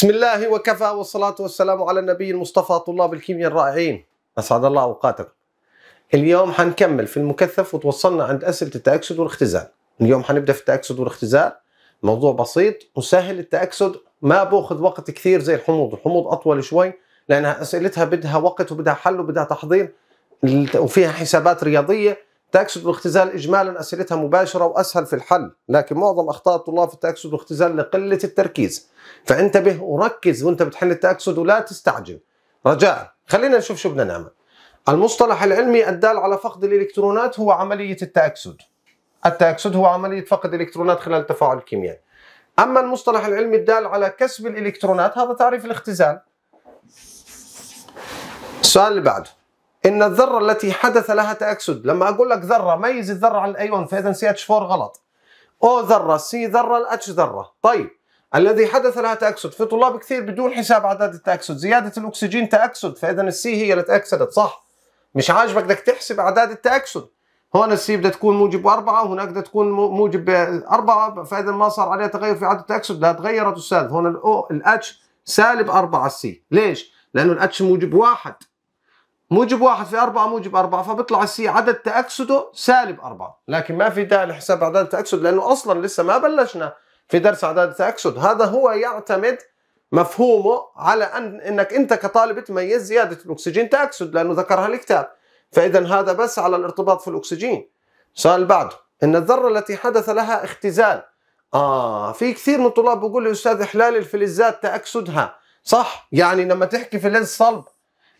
بسم الله وكفى والصلاة والسلام على النبي المصطفى طلاب الكيمياء الرائعين أسعد الله أوقاتكم اليوم حنكمل في المكثف وتوصلنا عند أسئلة التأكسد والاختزال اليوم حنبدأ في التأكسد والاختزال موضوع بسيط وسهل التأكسد ما بأخذ وقت كثير زي الحموض الحموض أطول شوي لأنها أسئلتها بدها وقت وبدها حل وبدها تحضير وفيها حسابات رياضية تأكسد والاختزال إجمالا أسئلتها مباشرة وأسهل في الحل لكن معظم أخطاء الطلاب في التأكسد والاختزال لقلة التركيز فانتبه وركز وانت بتحل التأكسد ولا تستعجل رجاء خلينا نشوف شو بدنا نعمل المصطلح العلمي الدال على فقد الإلكترونات هو عملية التأكسد التأكسد هو عملية فقد الإلكترونات خلال التفاعل الكيميائي أما المصطلح العلمي الدال على كسب الإلكترونات هذا تعريف الاختزال السؤال اللي بعده ان الذره التي حدث لها تاكسد لما اقول لك ذره ميز الذره عن الايون فاذا سي اتش 4 غلط او ذره سي ذره الاتش ذره طيب الذي حدث لها تاكسد في طلاب كثير بدون حساب عدد التاكسد زياده الاكسجين تاكسد فاذا السي هي اللي تاكسدت صح مش عاجبك بدك تحسب اعداد التاكسد هون السي بدها تكون موجب أربعة وهناك بدها تكون موجب أربعة فإذا ما صار عليها تغير في عدد التأكسد لا تغيرت استاذ هون الأو الاتش سالب أربعة السي ليش؟ لأنه الاتش موجب واحد موجب واحد في أربعة موجب أربعة فبيطلع السي عدد تأكسده سالب أربعة لكن ما في داعي لحساب أعداد التأكسد لأنه أصلا لسه ما بلشنا في درس أعداد التأكسد هذا هو يعتمد مفهومه على أن إنك أنت كطالب تميز زيادة الأكسجين تأكسد لأنه ذكرها الكتاب فإذا هذا بس على الارتباط في الأكسجين سؤال بعده إن الذرة التي حدث لها اختزال آه في كثير من الطلاب بيقول لي أستاذ إحلال الفلزات تأكسدها صح يعني لما تحكي فلز صلب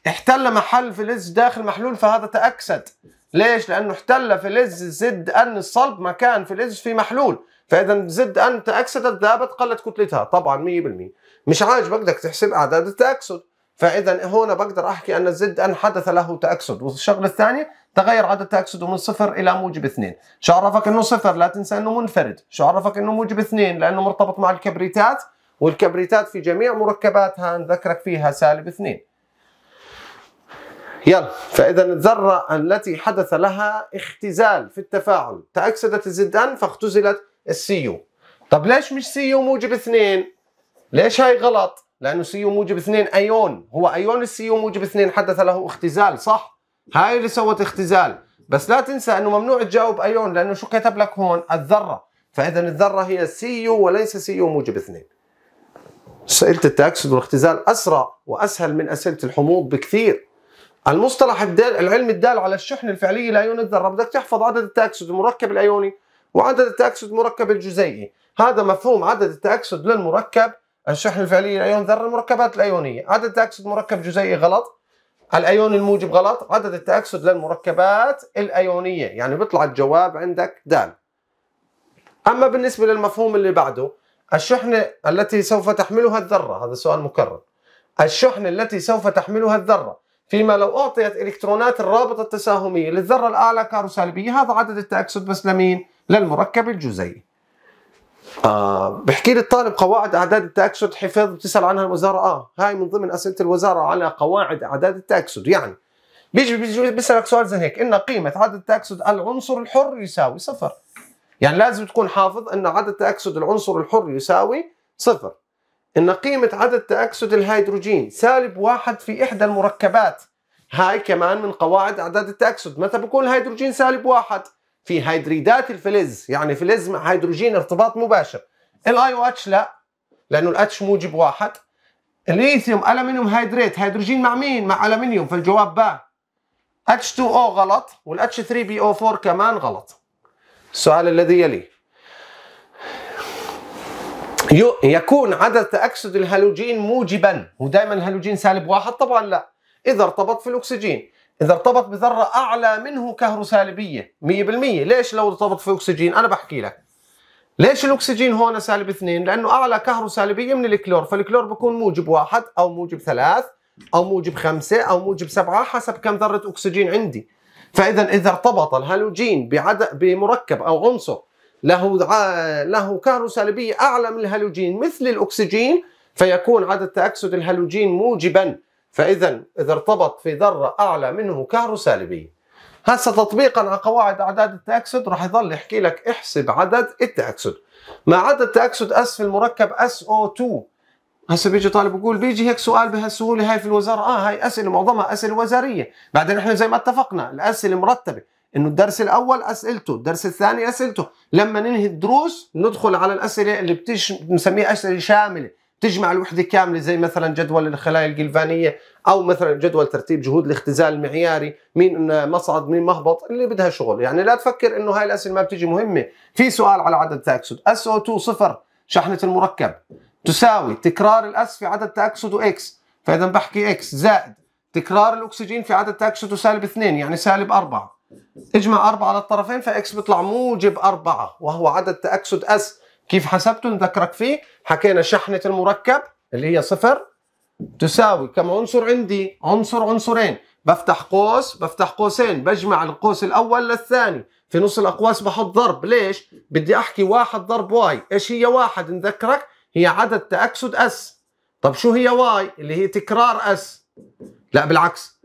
احتل محل فلز داخل محلول فهذا تأكسد ليش؟ لأنه احتل فلز زد أن الصلب مكان فلز في محلول فإذا زد أن تأكسدت ذابت قلت كتلتها طبعا 100% مش عاجبك بدك تحسب أعداد التأكسد فاذا هنا بقدر احكي ان الزد ان حدث له تاكسد والشغله الثانيه تغير عدد تاكسده من صفر الى موجب اثنين شو عرفك انه صفر لا تنسى انه منفرد شو عرفك انه موجب اثنين لانه مرتبط مع الكبريتات والكبريتات في جميع مركباتها نذكرك فيها سالب اثنين يلا فإذا الذرة التي حدث لها اختزال في التفاعل تأكسدت الزد أن فاختزلت السيو طب ليش مش سيو موجب اثنين؟ ليش هاي غلط؟ لأنه سيو موجب اثنين أيون هو أيون السيو موجب اثنين حدث له اختزال صح؟ هاي اللي سوت اختزال بس لا تنسى أنه ممنوع تجاوب أيون لأنه شو كتب لك هون؟ الذرة فإذا الذرة هي سيو وليس سيو موجب اثنين أسئلة التأكسد والاختزال أسرع وأسهل من أسئلة الحموض بكثير المصطلح الدال العلمي الدال على الشحن الفعلي لايون الذرة بدك تحفظ عدد التأكسد المركب الأيوني وعدد التأكسد المركب الجزيئي هذا مفهوم عدد التأكسد للمركب الشحن الفعلي لأيون ذرة المركبات الأيونية عدد التأكسد مركب جزيئي غلط الأيون الموجب غلط عدد التأكسد للمركبات الأيونية يعني بيطلع الجواب عندك دال أما بالنسبة للمفهوم اللي بعده الشحنة التي سوف تحملها الذرة هذا سؤال مكرر الشحنة التي سوف تحملها الذرة فيما لو أعطيت إلكترونات الرابطة التساهمية للذرة الأعلى كاروسالبية هذا عدد التأكسد بس لمين؟ للمركب الجزيئي آه بحكي لي الطالب قواعد اعداد التاكسد حفظ بتسال عنها الوزاره اه هاي من ضمن اسئله الوزاره على قواعد اعداد التاكسد يعني بيجي بيجي بيسالك سؤال زي هيك ان قيمه عدد التاكسد العنصر الحر يساوي صفر يعني لازم تكون حافظ ان عدد تاكسد العنصر الحر يساوي صفر ان قيمة عدد تأكسد الهيدروجين سالب واحد في احدى المركبات هاي كمان من قواعد اعداد التأكسد متى بكون الهيدروجين سالب واحد في هيدريدات الفلز يعني فلز مع هيدروجين ارتباط مباشر الاي او اتش لا لانه الاتش موجب واحد الليثيوم الومنيوم هيدريت هيدروجين مع مين مع الومنيوم فالجواب با H2O غلط والh 3 او 4 كمان غلط السؤال الذي يلي يكون عدد تأكسد الهالوجين موجبا هو دائما الهالوجين سالب واحد طبعا لا إذا ارتبط في الأكسجين إذا ارتبط بذرة أعلى منه كهروسالبية 100% ليش لو ارتبط في الأكسجين أنا بحكي لك ليش الأكسجين هون سالب اثنين لأنه أعلى كهروسالبية من الكلور فالكلور بكون موجب واحد أو موجب ثلاث أو موجب خمسة أو موجب سبعة حسب كم ذرة أكسجين عندي فإذا إذا ارتبط الهالوجين بعد بمركب أو عنصر له له كهرباء سالبيه اعلى من الهالوجين مثل الاكسجين فيكون عدد تاكسد الهالوجين موجبا فاذا اذا ارتبط في ذره اعلى منه كهرباء سالبيه هسه تطبيقا على قواعد اعداد التاكسد راح يظل يحكي لك احسب عدد التاكسد ما عدد تاكسد اسف المركب SO2 هسه بيجي طالب يقول بيجي هيك سؤال بهالسهوله هاي في الوزاره اه هاي اسئله معظمها اسئله وزاريه بعدين احنا زي ما اتفقنا الاسئله مرتبه انه الدرس الاول اسئلته الدرس الثاني اسئلته لما ننهي الدروس ندخل على الاسئله اللي بتش... بنسميها اسئله شامله تجمع الوحده كامله زي مثلا جدول الخلايا الجلفانيه او مثلا جدول ترتيب جهود الاختزال المعياري مين مصعد مين مهبط اللي بدها شغل يعني لا تفكر انه هاي الاسئله ما بتجي مهمه في سؤال على عدد تاكسد اس او 2 صفر شحنه المركب تساوي تكرار الاس في عدد تاكسد اكس فاذا بحكي اكس زائد تكرار الاكسجين في عدد تاكسد سالب 2 يعني سالب 4 اجمع 4 على الطرفين فإكس بيطلع موجب 4 وهو عدد تأكسد أس كيف حسبته نذكرك فيه حكينا شحنة المركب اللي هي صفر تساوي كم عنصر عندي عنصر عنصرين بفتح قوس بفتح قوسين بجمع القوس الأول للثاني في نص الأقواس بحط ضرب ليش بدي أحكي واحد ضرب واي إيش هي واحد نذكرك هي عدد تأكسد أس طب شو هي واي اللي هي تكرار أس لا بالعكس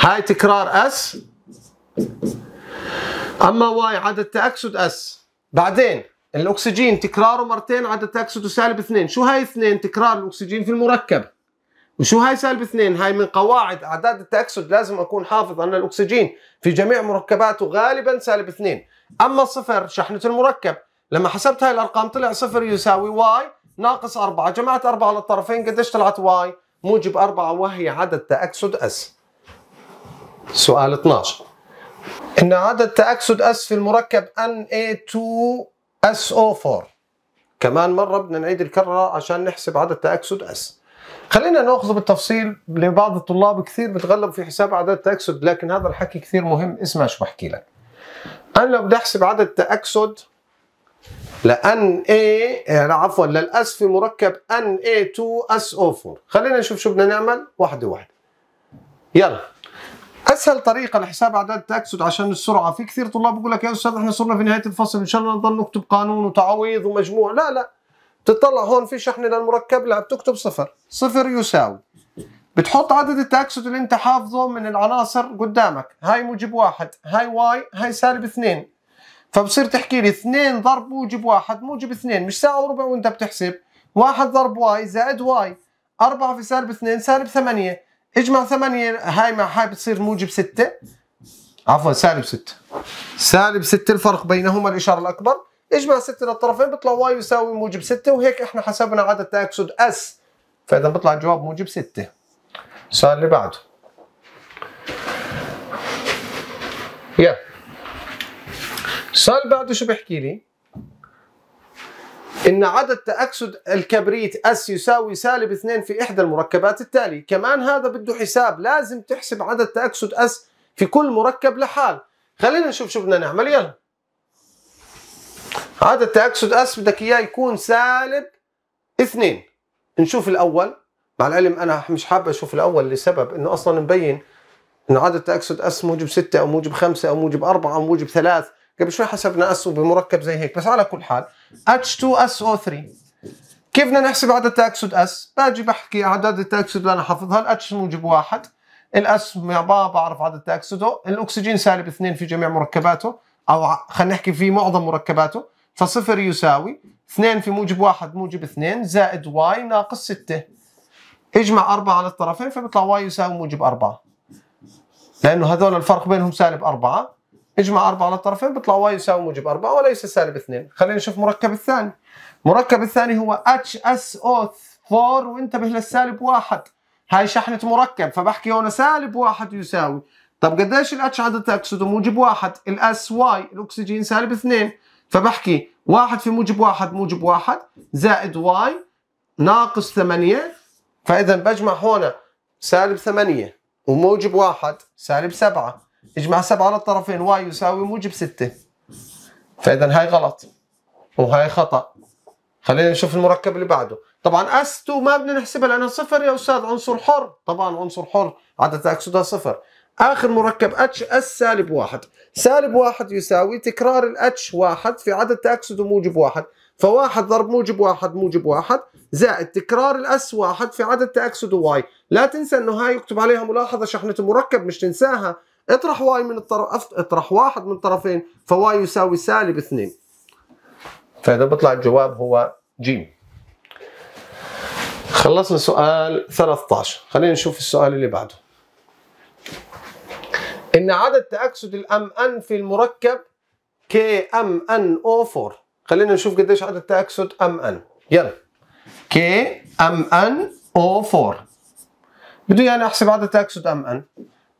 هاي تكرار اس اما واي عدد تاكسد اس بعدين الاكسجين تكراره مرتين عدد تاكسده سالب اثنين شو هاي اثنين تكرار الاكسجين في المركب وشو هاي سالب اثنين هاي من قواعد اعداد التاكسد لازم اكون حافظ ان الاكسجين في جميع مركباته غالبا سالب اثنين اما صفر شحنه المركب لما حسبت هاي الارقام طلع صفر يساوي واي ناقص أربعة جمعت أربعة للطرفين قديش طلعت واي موجب أربعة وهي عدد تأكسد أس سؤال 12 إن عدد تأكسد في المركب Na2SO4 كمان مرة بدنا نعيد الكرة عشان نحسب عدد تأكسد أس خلينا ناخذ بالتفصيل لبعض الطلاب كثير بتغلبوا في حساب عدد التأكسد لكن هذا الحكي كثير مهم اسمع شو بحكي لك أنا لو بدي أحسب عدد التأكسد لأن A إيه، عفوا للأس في مركب Na2SO4 خلينا نشوف شو بدنا نعمل واحدة واحدة يلا اسهل طريقه لحساب اعداد تاكسد عشان السرعه في كثير طلاب بيقول لك يا استاذ احنا صرنا في نهايه الفصل ان شاء الله نضل نكتب قانون وتعويض ومجموع لا لا تطلع هون في شحن للمركب لا بتكتب صفر صفر يساوي بتحط عدد التاكسد اللي انت حافظه من العناصر قدامك هاي موجب واحد هاي واي هاي سالب اثنين فبصير تحكي لي اثنين ضرب موجب واحد موجب اثنين مش ساعة وربع وانت بتحسب واحد ضرب واي زائد واي أربعة في سالب اثنين سالب ثمانية اجمع 8 هاي مع هاي بتصير موجب ستة عفوا سالب ستة سالب ستة الفرق بينهما الاشاره الاكبر اجمع 6 للطرفين بيطلع واي يساوي موجب ستة وهيك احنا حسبنا عدد تاكسد اس فاذا بيطلع الجواب موجب ستة السؤال اللي بعده يا السؤال اللي بعده شو بيحكي لي؟ إن عدد تأكسد الكبريت S يساوي سالب 2 في إحدى المركبات التالي كمان هذا بده حساب لازم تحسب عدد تأكسد S في كل مركب لحال خلينا نشوف شو بدنا نعمل يلا عدد تأكسد S بدك إياه يكون سالب 2 نشوف الأول مع العلم أنا مش حابة أشوف الأول لسبب إنه أصلا مبين إنه عدد تأكسد S موجب 6 أو موجب 5 أو موجب 4 أو موجب 3 قبل شوي حسبنا اس بمركب زي هيك بس على كل حال H2SO3 كيف بدنا نحسب عدد تأكسد اس؟ باجي بحكي أعداد التأكسد اللي أنا حافظها الاتش موجب واحد الاس مع بعض بعرف عدد تأكسده الأكسجين سالب اثنين في جميع مركباته أو خلينا نحكي في معظم مركباته فصفر يساوي اثنين في موجب واحد موجب اثنين زائد واي ناقص ستة اجمع أربعة على الطرفين فبيطلع واي يساوي موجب أربعة لأنه هذول الفرق بينهم سالب أربعة اجمع أربعة على الطرفين بيطلع واي يساوي موجب أربعة وليس سالب اثنين خلينا نشوف المركب الثاني المركب الثاني هو اتش اس HSO4 وانتبه للسالب واحد هاي شحنة مركب فبحكي هون سالب واحد يساوي طب قديش الاتش عدد اكسده موجب واحد الاس واي الاكسجين سالب اثنين فبحكي واحد في موجب واحد موجب واحد زائد واي ناقص ثمانية فاذا بجمع هون سالب ثمانية وموجب واحد سالب سبعة اجمع سبعة على الطرفين واي يساوي موجب ستة فإذا هاي غلط وهاي خطأ خلينا نشوف المركب اللي بعده طبعا اس 2 ما بدنا نحسبها لانها صفر يا استاذ عنصر حر طبعا عنصر حر عدد اكسدها صفر اخر مركب اتش اس سالب واحد سالب واحد يساوي تكرار الاتش واحد في عدد تاكسده موجب واحد فواحد ضرب موجب واحد موجب واحد زائد تكرار الاس واحد في عدد تاكسده واي لا تنسى انه هاي يكتب عليها ملاحظه شحنه المركب مش تنساها اطرح واي من الطرف اطرح واحد من الطرفين فواي يساوي سالب اثنين فاذا بيطلع الجواب هو جيم خلصنا سؤال 13 خلينا نشوف السؤال اللي بعده ان عدد تاكسد الام ان في المركب كي ام ان او 4 خلينا نشوف قديش عدد تاكسد ام ان يلا كي ام ان او 4 بده يعني احسب عدد تاكسد ام ان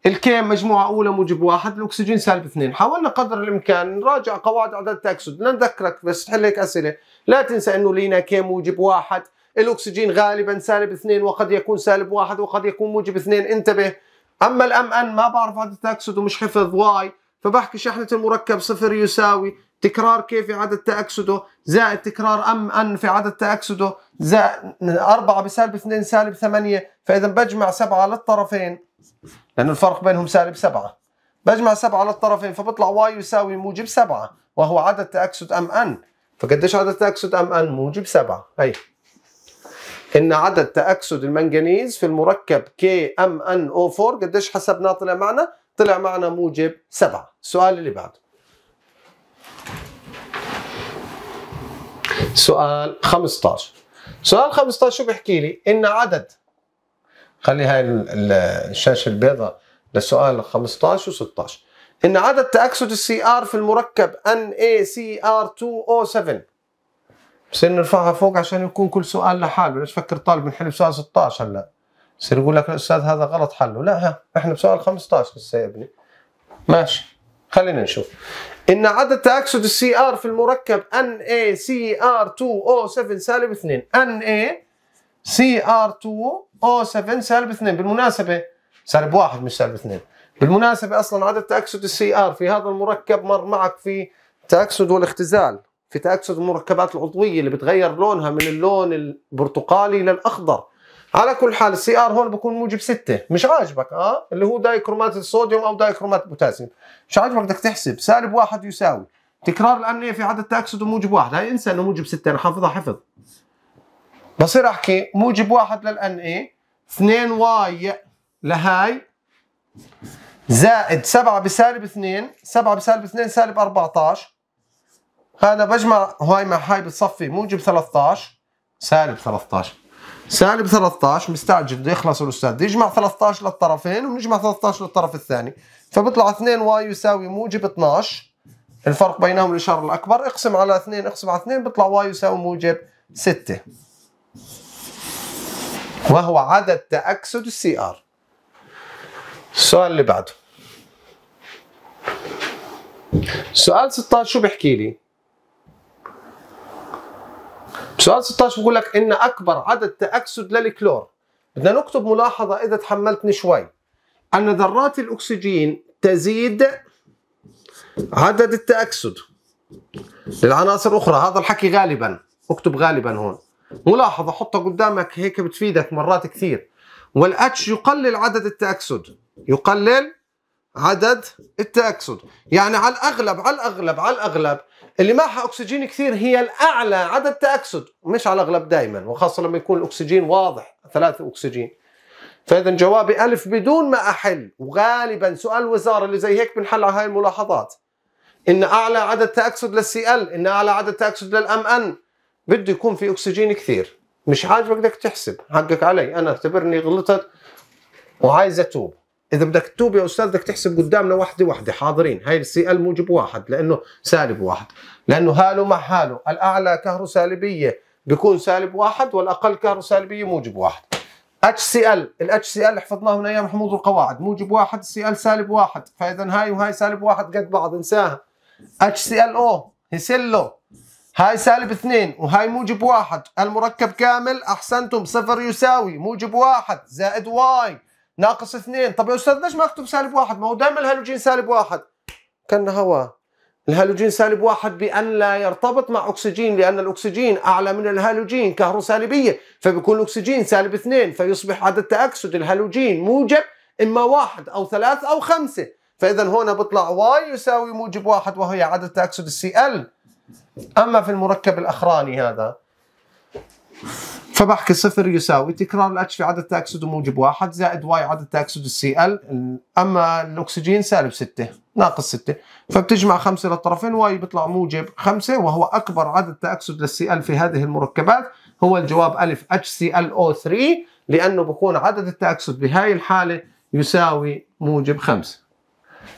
الكيم مجموعة أولى موجب واحد الأكسجين سالب اثنين حاولنا قدر الإمكان نراجع قواعد عدد التأكسد نذكرك بس تحل هيك أسئلة لا تنسى أنه لينا كيم موجب واحد الأكسجين غالبا سالب اثنين وقد يكون سالب واحد وقد يكون موجب اثنين انتبه أما الأم أن ما بعرف عدد التأكسد ومش حفظ واي فبحكي شحنة المركب صفر يساوي تكرار كيف في عدد تأكسده زائد تكرار أم أن في عدد تأكسده زائد أربعة بسالب اثنين سالب ثمانية فإذا بجمع سبعة للطرفين لأن الفرق بينهم سالب سبعة بجمع سبعة للطرفين فبطلع واي يساوي موجب سبعة وهو عدد تأكسد أم أن فقديش عدد تأكسد أم أن موجب سبعة أي إن عدد تأكسد المنجنيز في المركب كي أم أن أو 4 قديش حسبناه طلع معنا؟ طلع معنا موجب سبعة السؤال اللي بعده سؤال 15 سؤال 15 شو بحكي لي؟ إن عدد خلي هاي الشاشه البيضاء للسؤال 15 و16 ان عدد تاكسد السي ار في المركب ان اي سي ار 207 بصير نرفعها فوق عشان يكون كل سؤال لحاله ليش فكر طالب بنحل بسؤال 16 هلا بصير يقول لك الاستاذ هذا غلط حله لا ها احنا بسؤال 15 لسه يا ابني ماشي خلينا نشوف ان عدد تاكسد السي ار في المركب ان اي سي ار 2 او 7 سالب 2 ان اي CR2O7 سالب 2 بالمناسبة سالب 1 مش سالب 2 بالمناسبة أصلا عدد تأكسد السي آر في هذا المركب مر معك في تأكسد والاختزال في تأكسد المركبات العضوية اللي بتغير لونها من اللون البرتقالي للأخضر على كل حال السي ار هون بكون موجب 6 مش عاجبك اه اللي هو دايكرومات الصوديوم او دايكرومات البوتاسيوم مش عاجبك بدك تحسب سالب 1 يساوي تكرار الامنيه في عدد تاكسد وموجب واحد هاي انسى انه موجب 6 انا حافظها حفظ بصير احكي موجب واحد للان اي 2 واي لهاي زائد 7 بسالب 2 7 بسالب 2 سالب 14 هذا بجمع هاي مع هاي بتصفي موجب 13 سالب 13 سالب 13 مستعجل بده يخلص الاستاذ يجمع 13 للطرفين وبنجمع 13 للطرف الثاني فبيطلع 2 واي يساوي موجب 12 الفرق بينهم الاشاره الاكبر اقسم على 2 اقسم على 2 بيطلع واي يساوي موجب 6 وهو عدد تأكسد السي ار السؤال اللي بعده سؤال 16 شو بيحكي لي سؤال 16 بقول لك ان اكبر عدد تأكسد للكلور بدنا نكتب ملاحظة اذا تحملتني شوي ان ذرات الاكسجين تزيد عدد التأكسد للعناصر الاخرى هذا الحكي غالبا اكتب غالبا هون ملاحظة حطها قدامك هيك بتفيدك مرات كثير والاتش يقلل عدد التأكسد يقلل عدد التأكسد يعني على الأغلب على الأغلب على الأغلب اللي معها أكسجين كثير هي الأعلى عدد تأكسد مش على الأغلب دائما وخاصة لما يكون الأكسجين واضح ثلاثة أكسجين فإذا جوابي ألف بدون ما أحل وغالبا سؤال وزارة اللي زي هيك بنحل على هاي الملاحظات إن أعلى عدد تأكسد للسي ال إن أعلى عدد تأكسد للأم أن بده يكون في اكسجين كثير مش عاجبك بدك تحسب حقك علي انا اعتبرني غلطت وعايز اتوب اذا بدك تتوب يا استاذ بدك تحسب قدامنا وحده وحده حاضرين هاي السي ال موجب واحد لانه سالب واحد لانه هاله مع هاله الاعلى كهرو سالبيه بيكون سالب واحد والاقل كهرو سالبيه موجب واحد اتش سي ال الاتش سي ال حفظناه من ايام حموض القواعد موجب واحد سي ال سالب واحد فاذا هاي وهاي سالب واحد قد بعض انساها اتش سي ال او هيسلو هاي سالب اثنين وهاي موجب واحد المركب كامل أحسنتم صفر يساوي موجب واحد زائد واي ناقص اثنين طب يا أستاذ ليش ما أكتب سالب واحد ما هو دائما الهالوجين سالب واحد كان هواء الهالوجين سالب واحد بأن لا يرتبط مع أكسجين لأن الأكسجين أعلى من الهالوجين كهروسالبية فبيكون الأكسجين سالب اثنين فيصبح عدد تأكسد الهالوجين موجب إما واحد أو ثلاث أو خمسة فإذا هنا بطلع واي يساوي موجب واحد وهي عدد تأكسد السي ال اما في المركب الاخراني هذا فبحكي صفر يساوي تكرار الاتش في عدد تاكسد موجب واحد زائد واي عدد تاكسد السي ال اما الاكسجين سالب 6 ناقص 6 فبتجمع 5 للطرفين واي بيطلع موجب 5 وهو اكبر عدد تاكسد للسي ال في هذه المركبات هو الجواب الف اتش سي ال او 3 لانه بكون عدد التاكسد بهاي الحاله يساوي موجب 5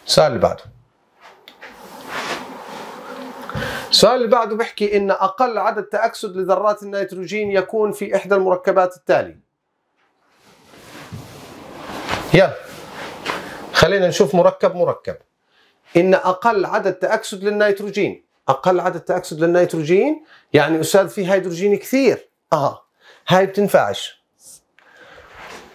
السؤال اللي بعده السؤال اللي بعده بحكي ان اقل عدد تاكسد لذرات النيتروجين يكون في احدى المركبات التالي يلا خلينا نشوف مركب مركب ان اقل عدد تاكسد للنيتروجين اقل عدد تاكسد للنيتروجين يعني استاذ في هيدروجين كثير اه هاي بتنفعش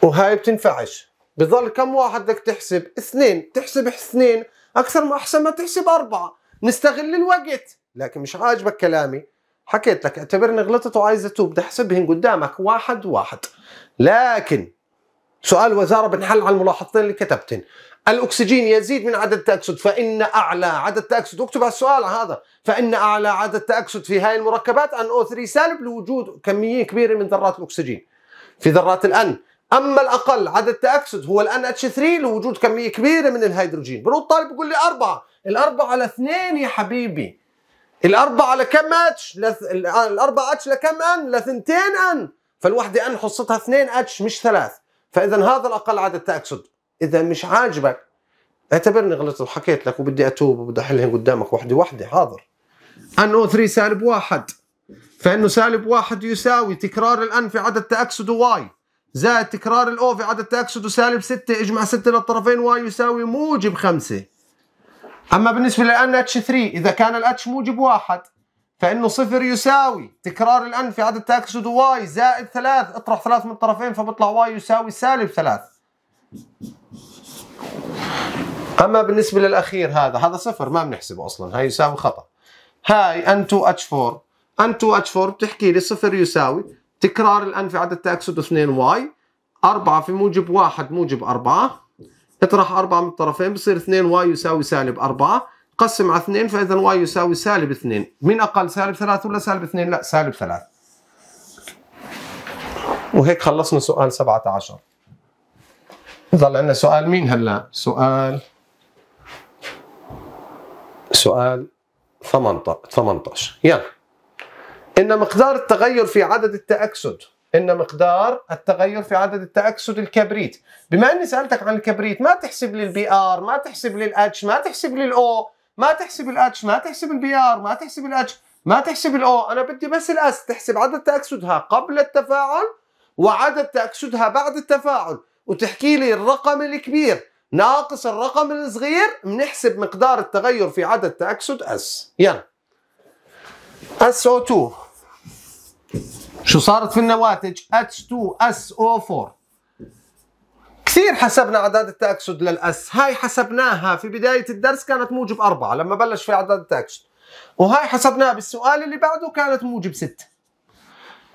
وهاي بتنفعش بضل كم واحد بدك تحسب اثنين تحسب اثنين اكثر ما احسن ما تحسب اربعه نستغل الوقت لكن مش عاجبك كلامي حكيت لك اعتبرني غلطت وعايز اتوب بدي احسبهن قدامك واحد واحد لكن سؤال وزاره بنحل على الملاحظتين اللي كتبتن الاكسجين يزيد من عدد التاكسد فان اعلى عدد التاكسد اكتب على السؤال هذا فان اعلى عدد تاكسد في هاي المركبات ان او 3 سالب لوجود كميه كبيره من ذرات الاكسجين في ذرات الان اما الاقل عدد تاكسد هو الان اتش 3 لوجود كميه كبيره من الهيدروجين بروح طالب بيقول لي اربعه الاربعه على اثنين يا حبيبي الاربعه لكم اتش لث... الاربعه اتش لكم ان لثنتين ان فالوحده ان حصتها اثنين اتش مش ثلاث فاذا هذا الاقل عدد تاكسد اذا مش عاجبك اعتبرني غلطت وحكيت لك وبدي اتوب وبدي احلها قدامك وحده وحده حاضر ان او 3 سالب واحد فانه سالب واحد يساوي تكرار الان في عدد تأكسد واي زائد تكرار الاو في عدد تأكسد سالب 6 اجمع 6 للطرفين واي يساوي موجب 5 أما بالنسبة للأن اتش 3 إذا كان الاتش موجب واحد فإنه صفر يساوي تكرار الأن في عدد تأكسد واي زائد ثلاث اطرح ثلاث من الطرفين فبطلع واي يساوي سالب ثلاث أما بالنسبة للأخير هذا هذا صفر ما بنحسبه أصلا هاي يساوي خطأ هاي ان 2 اتش 4 ان 2 اتش 4 بتحكي لي صفر يساوي تكرار الأن في عدد تأكسد 2 واي 4 في موجب واحد موجب 4 اطرح 4 من الطرفين بصير 2 واي يساوي سالب 4 قسم على 2 فاذا واي يساوي سالب 2 مين اقل سالب 3 ولا سالب 2 لا سالب 3 وهيك خلصنا سؤال 17 ظل عندنا سؤال مين هلا سؤال سؤال 18 18 يلا ان مقدار التغير في عدد التاكسد ان مقدار التغير في عدد التاكسد الكبريت بما اني سالتك عن الكبريت ما تحسب لي البي ار ما تحسب لي الاتش ما تحسب لي الاو ما تحسب الاتش ما تحسب البي ار ما تحسب الاتش ما تحسب الاو انا بدي بس الاس تحسب عدد تاكسدها قبل التفاعل وعدد تاكسدها بعد التفاعل وتحكي لي الرقم الكبير ناقص الرقم الصغير بنحسب مقدار التغير في عدد تاكسد اس يلا SO2 شو صارت في النواتج H2SO4 كثير حسبنا اعداد التاكسد للاس هاي حسبناها في بدايه الدرس كانت موجب أربعة لما بلش في اعداد التاكسد وهاي حسبناها بالسؤال اللي بعده كانت موجب ستة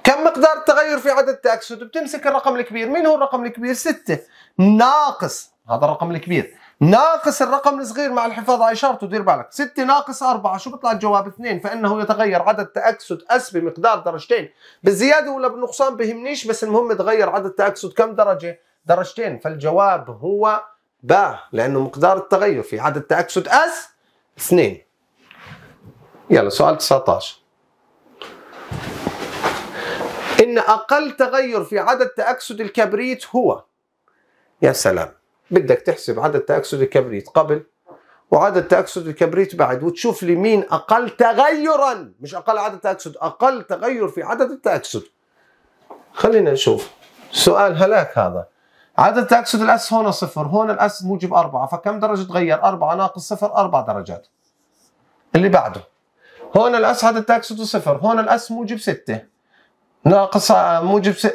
كم مقدار التغير في عدد التاكسد بتمسك الرقم الكبير مين هو الرقم الكبير ستة ناقص هذا الرقم الكبير ناقص الرقم الصغير مع الحفاظ على اشارته دير بالك 6 ناقص 4 شو بيطلع الجواب 2 فانه يتغير عدد تاكسد اس بمقدار درجتين بالزياده ولا بالنقصان بهمنيش بس المهم يتغير عدد تاكسد كم درجه درجتين فالجواب هو با لانه مقدار التغير في عدد تاكسد اس 2 يلا سؤال 19 ان اقل تغير في عدد تاكسد الكبريت هو يا سلام بدك تحسب عدد تأكسد الكبريت قبل وعدد تأكسد الكبريت بعد وتشوف لي مين أقل تغيرا مش أقل عدد تأكسد أقل تغير في عدد التأكسد خلينا نشوف سؤال هلاك هذا عدد تأكسد الأس هنا صفر هون الأس موجب أربعة فكم درجة تغير أربعة ناقص صفر أربع درجات اللي بعده هون الأس عدد تأكسده صفر هون الأس موجب ستة ناقص آه، موجب س...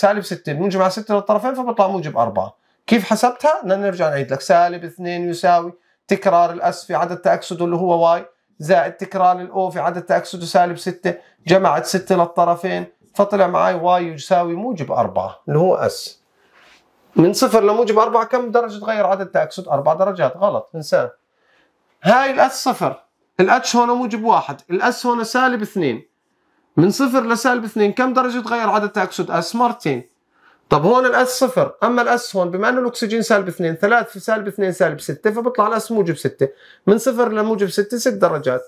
سالب ستة موجب على ستة للطرفين فبطلع موجب أربعة كيف حسبتها؟ نرجع نعيد لك سالب 2 يساوي تكرار الاس في عدد تاكسده اللي هو واي زائد تكرار الاو في عدد تاكسده سالب 6 جمعت 6 للطرفين فطلع معي واي يساوي موجب 4 اللي هو اس من صفر لموجب 4 كم درجه تغير عدد تاكسد؟ اربع درجات غلط انساه هاي الاس صفر الاتش هون موجب واحد الاس هون سالب 2 من صفر لسالب 2 كم درجه تغير عدد تاكسد اس مرتين طب هون الاس صفر اما الاس هون بما انه الاكسجين سالب 2 3 في سالب 2 سالب 6 فبطلع الاس موجب 6 من صفر لموجب 6 6 درجات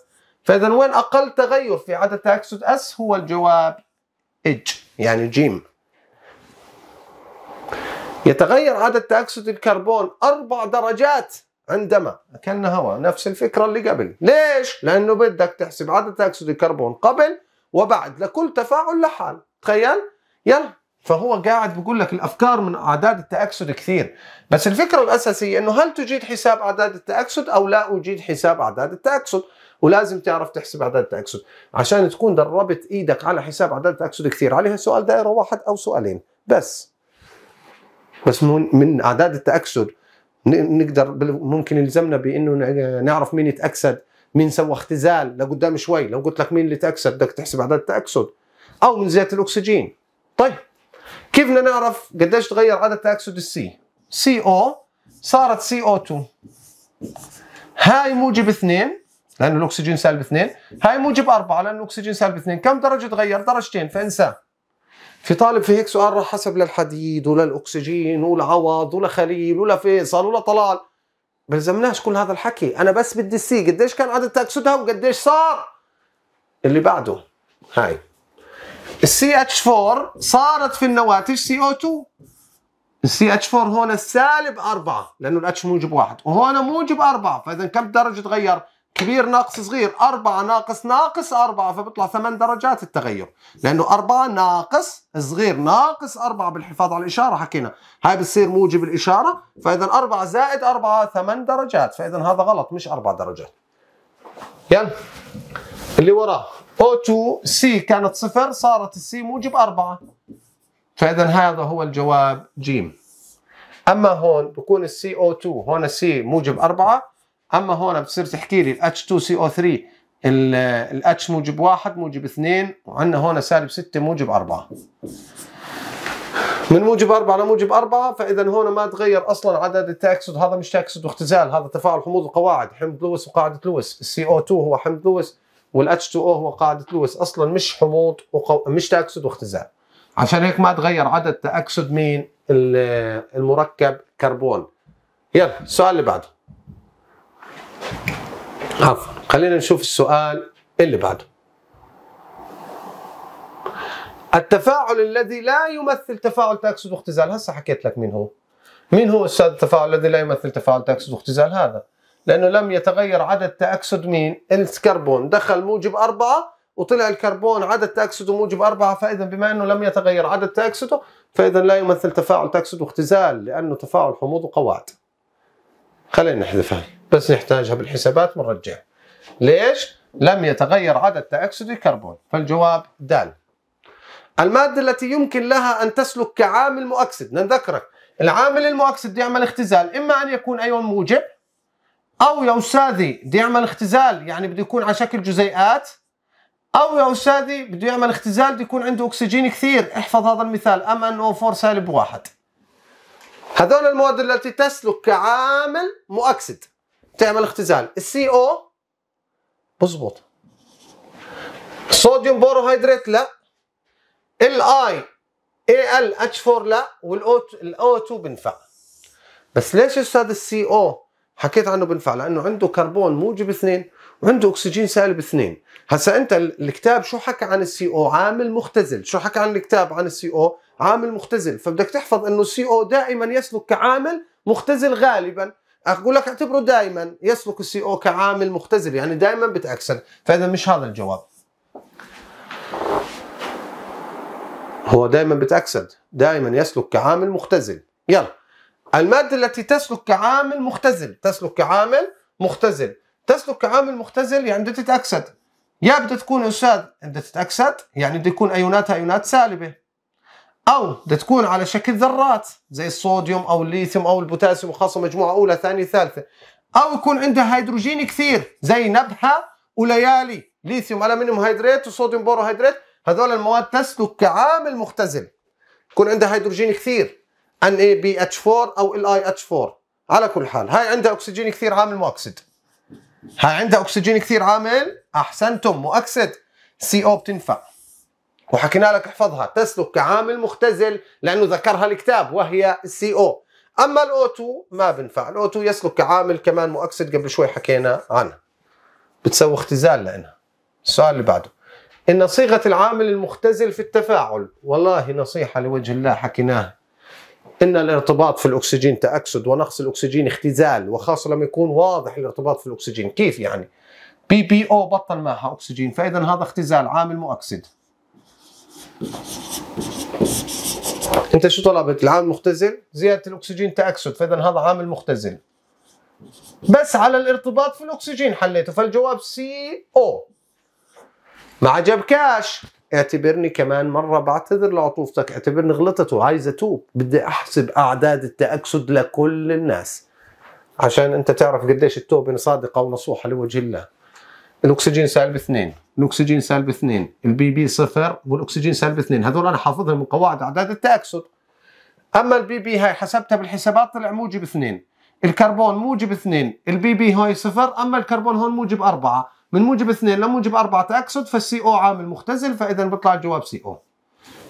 فاذا وين اقل تغير في عدد تاكسد اس هو الجواب اج يعني جيم يتغير عدد تاكسد الكربون اربع درجات عندما اكلنا هواء نفس الفكره اللي قبل ليش لانه بدك تحسب عدد تاكسد الكربون قبل وبعد لكل تفاعل لحال تخيل يلا فهو قاعد بيقول لك الافكار من اعداد التاكسد كثير بس الفكره الاساسيه انه هل تجيد حساب اعداد التاكسد او لا اجيد حساب اعداد التاكسد ولازم تعرف تحسب اعداد التاكسد عشان تكون دربت ايدك على حساب اعداد التاكسد كثير عليها سؤال دائره واحد او سؤالين بس بس من اعداد التاكسد نقدر ممكن يلزمنا بانه نعرف مين يتاكسد مين سوى اختزال لقدام شوي لو قلت لك مين اللي تاكسد بدك تحسب اعداد التاكسد او من زيت الاكسجين طيب كيف بدنا نعرف قديش تغير عدد تاكسد السي سي او صارت سي او 2 هاي موجب 2 لانه الاكسجين سالب 2 هاي موجب 4 لانه الاكسجين سالب 2 كم درجه تغير درجتين فانسى في طالب في هيك سؤال راح حسب للحديد وللاكسجين ولعوض ولخليل ولفيصل ولطلال بلزمناش كل هذا الحكي انا بس بدي السي قديش كان عدد تاكسدها وقديش صار اللي بعده هاي السي اتش 4 صارت في النواتج سي او 2 السي اتش 4 هون سالب 4 لانه الاتش موجب 1 وهون موجب 4 فاذا كم درجه تغير؟ كبير ناقص صغير 4 ناقص ناقص 4 فبيطلع 8 درجات التغير لانه 4 ناقص صغير ناقص 4 بالحفاظ على الاشاره حكينا هاي بتصير موجب الاشاره فاذا 4 زائد 4 8 درجات فاذا هذا غلط مش 4 درجات يلا اللي وراه O2 سي كانت صفر صارت السي موجب أربعة فإذا هذا هو الجواب جيم أما هون بكون السي O2 هون السي موجب أربعة أما هون بتصير تحكي لي ال H2CO3 ال H موجب واحد موجب اثنين وعندنا هون سالب ستة موجب أربعة من موجب أربعة لموجب أربعة فإذا هون ما تغير أصلا عدد التأكسد هذا مش تأكسد واختزال هذا تفاعل حموض القواعد حمض لويس وقاعدة لويس السي CO2 هو حمض لويس والاتش 2 او هو قاعده لويس اصلا مش حموض وقو... مش تاكسد واختزال عشان هيك ما تغير عدد تاكسد مين المركب كربون يلا السؤال اللي بعده عفوا خلينا نشوف السؤال اللي بعده التفاعل الذي لا يمثل تفاعل تاكسد واختزال هسه حكيت لك مين هو مين هو استاذ التفاعل الذي لا يمثل تفاعل تاكسد واختزال هذا لأنه لم يتغير عدد تأكسد مين؟ الكربون دخل موجب أربعة وطلع الكربون عدد تأكسده موجب أربعة فإذا بما أنه لم يتغير عدد تأكسده فإذا لا يمثل تفاعل تأكسد واختزال لأنه تفاعل حموض وقواعد خلينا نحذفها بس نحتاجها بالحسابات ونرجع ليش؟ لم يتغير عدد تأكسد الكربون فالجواب د المادة التي يمكن لها أن تسلك كعامل مؤكسد نذكرك العامل المؤكسد يعمل اختزال إما أن يكون أيون موجب او يا استاذي بده يعمل اختزال يعني بده يكون على شكل جزيئات او يا استاذي بده يعمل اختزال بده يكون عنده اكسجين كثير احفظ هذا المثال ام ان او 4 سالب واحد هذول المواد التي تسلك كعامل مؤكسد تعمل اختزال السي او بزبط صوديوم بوروهيدرات لا الاي اي ال اتش 4 لا والاو الاو 2 بنفع بس ليش استاذ السي او حكيت عنه بنفع لانه عنده كربون موجب اثنين وعنده اكسجين سالب اثنين هسا انت الكتاب شو حكى عن السي او عامل مختزل شو حكى عن الكتاب عن السي او عامل مختزل فبدك تحفظ انه السي او دائما يسلك كعامل مختزل غالبا اقول لك اعتبره دائما يسلك السي او كعامل مختزل يعني دائما بتاكسد فاذا مش هذا الجواب هو دائما بتاكسد دائما يسلك كعامل مختزل يلا المادة التي تسلك كعامل مختزل تسلك كعامل مختزل تسلك كعامل مختزل يعني بدها تتأكسد يا بدها تكون أستاذ بدها تتأكسد يعني بده يكون أيوناتها أيونات سالبة أو بدها تكون على شكل ذرات زي الصوديوم أو الليثيوم أو البوتاسيوم وخاصة مجموعة أولى ثانية ثالثة أو يكون عندها هيدروجين كثير زي نبهة وليالي ليثيوم ألمنيوم هيدريت وصوديوم بوروهيدريت هذول المواد تسلك كعامل مختزل يكون عندها هيدروجين كثير ان اي بي اتش 4 او ال اي اتش 4 على كل حال هاي عندها اكسجين كثير عامل مؤكسد هاي عندها اكسجين كثير عامل احسنتم مؤكسد سي او بتنفع وحكينا لك احفظها تسلك كعامل مختزل لانه ذكرها الكتاب وهي السي او اما الاو 2 ما بنفع الاو 2 يسلك كعامل كمان مؤكسد قبل شوي حكينا عنها بتسوي اختزال لانها السؤال اللي بعده ان صيغه العامل المختزل في التفاعل والله نصيحه لوجه الله حكيناها ان الارتباط في الاكسجين تاكسد ونقص الاكسجين اختزال وخاصه لما يكون واضح الارتباط في الاكسجين كيف يعني بي بي او بطل معها اكسجين فاذا هذا اختزال عامل مؤكسد انت شو طلبت العامل مختزل زياده الاكسجين تاكسد فاذا هذا عامل مختزل بس على الارتباط في الاكسجين حليته فالجواب سي او ما عجبكاش اعتبرني كمان مرة بعتذر لعطوفتك اعتبرني غلطت وعايز أتوب بدي أحسب أعداد التأكسد لكل الناس عشان أنت تعرف قديش التوبة صادقة ونصوحة لوجه الله الأكسجين سالب اثنين الأكسجين سالب اثنين البي بي صفر والأكسجين سالب اثنين هذول أنا حافظهم من قواعد أعداد التأكسد أما البي بي هاي حسبتها بالحسابات طلع موجب اثنين الكربون موجب اثنين البي بي هاي صفر أما الكربون هون موجب أربعة من موجب اثنين لموجب اربعه تاكسد فالسي او عامل مختزل فاذا بيطلع الجواب سي او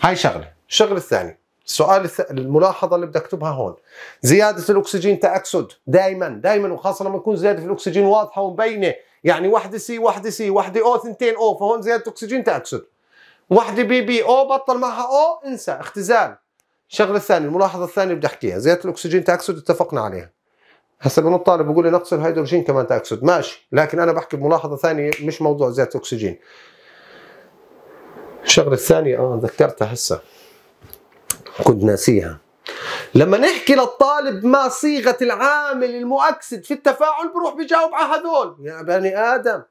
هاي شغله الشغله الثانيه السؤال الملاحظة اللي بدي اكتبها هون زيادة الأكسجين تأكسد دائما دائما وخاصة لما يكون زيادة في الأكسجين واضحة ومبينة يعني واحدة سي واحدة سي واحدة أو ثنتين أو فهون زيادة أكسجين تأكسد واحدة بي بي أو بطل معها أو انسى اختزال الشغلة الثانية الملاحظة الثانية اللي بدي أحكيها زيادة الأكسجين تأكسد اتفقنا عليها هسه بنقول الطالب بقول لي نقص الهيدروجين كمان تاكسد ماشي لكن انا بحكي بملاحظه ثانيه مش موضوع زياده الاكسجين الشغله الثانيه اه ذكرتها هسه كنت ناسيها لما نحكي للطالب ما صيغه العامل المؤكسد في التفاعل بروح بجاوب على هذول يا بني ادم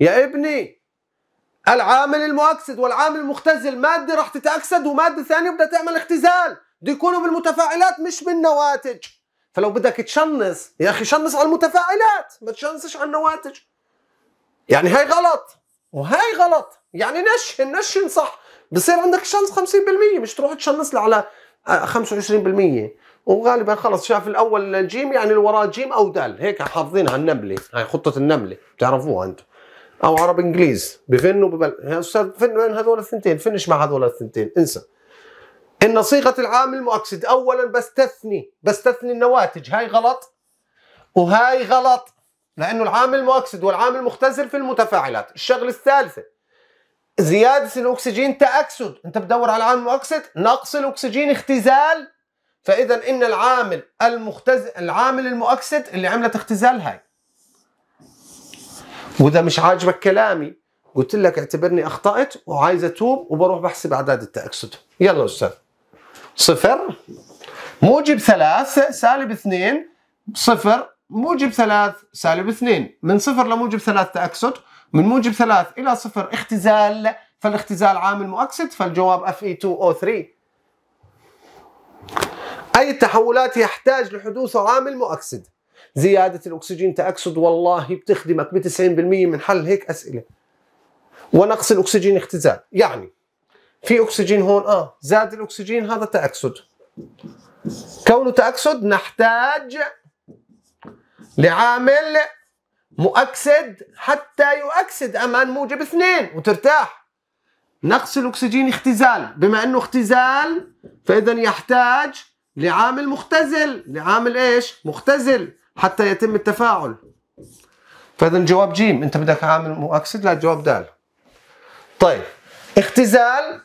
يا ابني العامل المؤكسد والعامل المختزل ماده راح تتاكسد وماده ثانيه بدها تعمل اختزال بده يكونوا بالمتفاعلات مش بالنواتج فلو بدك تشنص يا اخي شنص على المتفائلات ما تشنصش على النواتج يعني هاي غلط وهاي غلط يعني نشن نشن صح بصير عندك شنص 50% مش تروح تشنص على 25% آه، وغالبا خلص شاف الاول جيم يعني اللي وراه جيم او دال هيك حافظين على النمله هاي خطه النمله بتعرفوها انتم او عرب انجليز بفن وببل يا استاذ فن هذول الثنتين فنش مع هذول الثنتين انسى ان صيغة العامل مؤكسد أولا بستثني بستثني النواتج هاي غلط وهاي غلط لأنه العامل مؤكسد والعامل مختزل في المتفاعلات الشغلة الثالثة زيادة الأكسجين تأكسد أنت بدور على عامل مؤكسد نقص الأكسجين اختزال فإذا إن العامل المختزل العامل المؤكسد اللي عملت اختزال هاي وإذا مش عاجبك كلامي قلت لك اعتبرني أخطأت وعايز أتوب وبروح بحسب أعداد التأكسد يلا أستاذ صفر موجب ثلاث سالب اثنين صفر موجب ثلاث سالب اثنين من صفر لموجب ثلاث تأكسد من موجب ثلاث إلى صفر اختزال فالاختزال عامل مؤكسد فالجواب Fe2O3 أي التحولات يحتاج لحدوث عامل مؤكسد زيادة الأكسجين تأكسد والله بتخدمك ب 90% من حل هيك أسئلة ونقص الأكسجين اختزال يعني في اكسجين هون اه زاد الاكسجين هذا تاكسد كونه تاكسد نحتاج لعامل مؤكسد حتى يؤكسد امان موجب اثنين وترتاح نقص الاكسجين اختزال بما انه اختزال فاذا يحتاج لعامل مختزل لعامل ايش مختزل حتى يتم التفاعل فاذا جواب جيم انت بدك عامل مؤكسد لا جواب دال طيب اختزال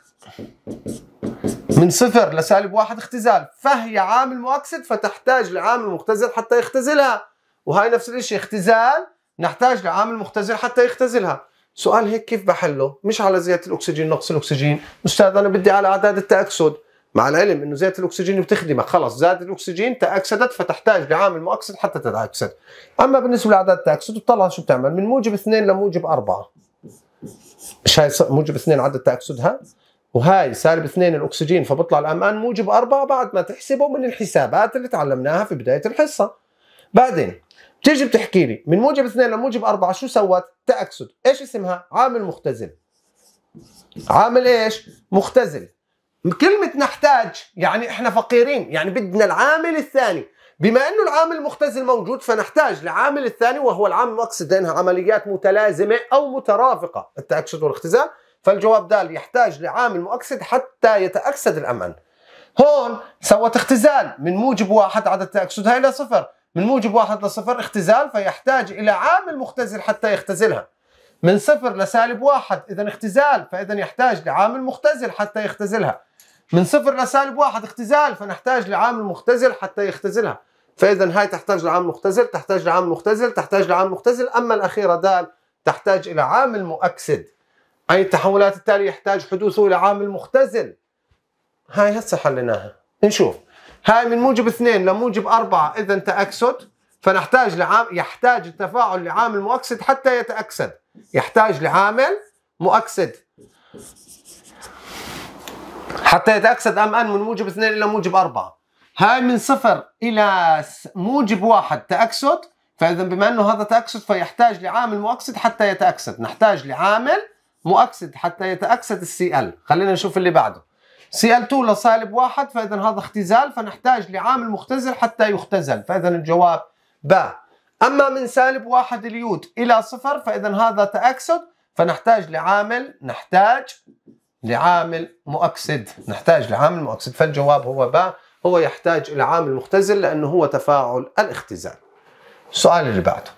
من صفر لسالب واحد اختزال فهي عامل مؤكسد فتحتاج لعامل مختزل حتى يختزلها وهي نفس الشيء اختزال نحتاج لعامل مختزل حتى يختزلها سؤال هيك كيف بحله مش على زيادة الأكسجين نقص الأكسجين أستاذ أنا بدي على أعداد التأكسد مع العلم انه زيت الاكسجين بتخدمك خلص زاد الاكسجين تاكسدت فتحتاج لعامل مؤكسد حتى تتاكسد اما بالنسبه لاعداد التاكسد بتطلع شو بتعمل من موجب اثنين لموجب اربعه مش هاي موجب اثنين عدد تاكسدها وهاي سالب اثنين الاكسجين فبطلع الامان موجب اربعه بعد ما تحسبه من الحسابات اللي تعلمناها في بدايه الحصه. بعدين بتيجي بتحكي لي من موجب اثنين لموجب اربعه شو سوت؟ تاكسد، ايش اسمها؟ عامل مختزل. عامل ايش؟ مختزل. كلمة نحتاج يعني احنا فقيرين، يعني بدنا العامل الثاني، بما انه العامل المختزل موجود فنحتاج لعامل الثاني وهو العامل المقصد لانها عمليات متلازمة او مترافقة، التأكسد والاختزال، فالجواب دال يحتاج لعامل مؤكسد حتى يتأكسد الأمن هون سوت اختزال من موجب واحد عدد تأكسدها إلى صفر من موجب واحد لصفر اختزال فيحتاج إلى عامل مختزل حتى يختزلها من صفر لسالب واحد إذا اختزال فإذا يحتاج لعامل مختزل حتى يختزلها من صفر لسالب واحد اختزال فنحتاج لعامل مختزل حتى يختزلها فإذا هاي تحتاج لعامل مختزل تحتاج لعامل مختزل تحتاج لعامل مختزل أما الأخيرة دال تحتاج إلى عامل مؤكسد أي التحولات التالية يحتاج حدوثه إلى عامل مختزل هاي هسه حليناها نشوف هاي من موجب اثنين لموجب أربعة إذا تأكسد فنحتاج لعام يحتاج التفاعل لعامل مؤكسد حتى يتأكسد يحتاج لعامل مؤكسد حتى يتأكسد أم أن من موجب اثنين إلى موجب أربعة هاي من صفر إلى موجب واحد تأكسد فإذا بما أنه هذا تأكسد فيحتاج لعامل مؤكسد حتى يتأكسد نحتاج لعامل مؤكسد حتى يتأكسد السي ال خلينا نشوف اللي بعده سي ال 2 لصالب واحد فإذا هذا اختزال فنحتاج لعامل مختزل حتى يختزل فإذا الجواب باء أما من سالب واحد اليود إلى صفر فإذا هذا تأكسد فنحتاج لعامل نحتاج لعامل مؤكسد نحتاج لعامل مؤكسد فالجواب هو باء هو يحتاج إلى عامل مختزل لأنه هو تفاعل الاختزال السؤال اللي بعده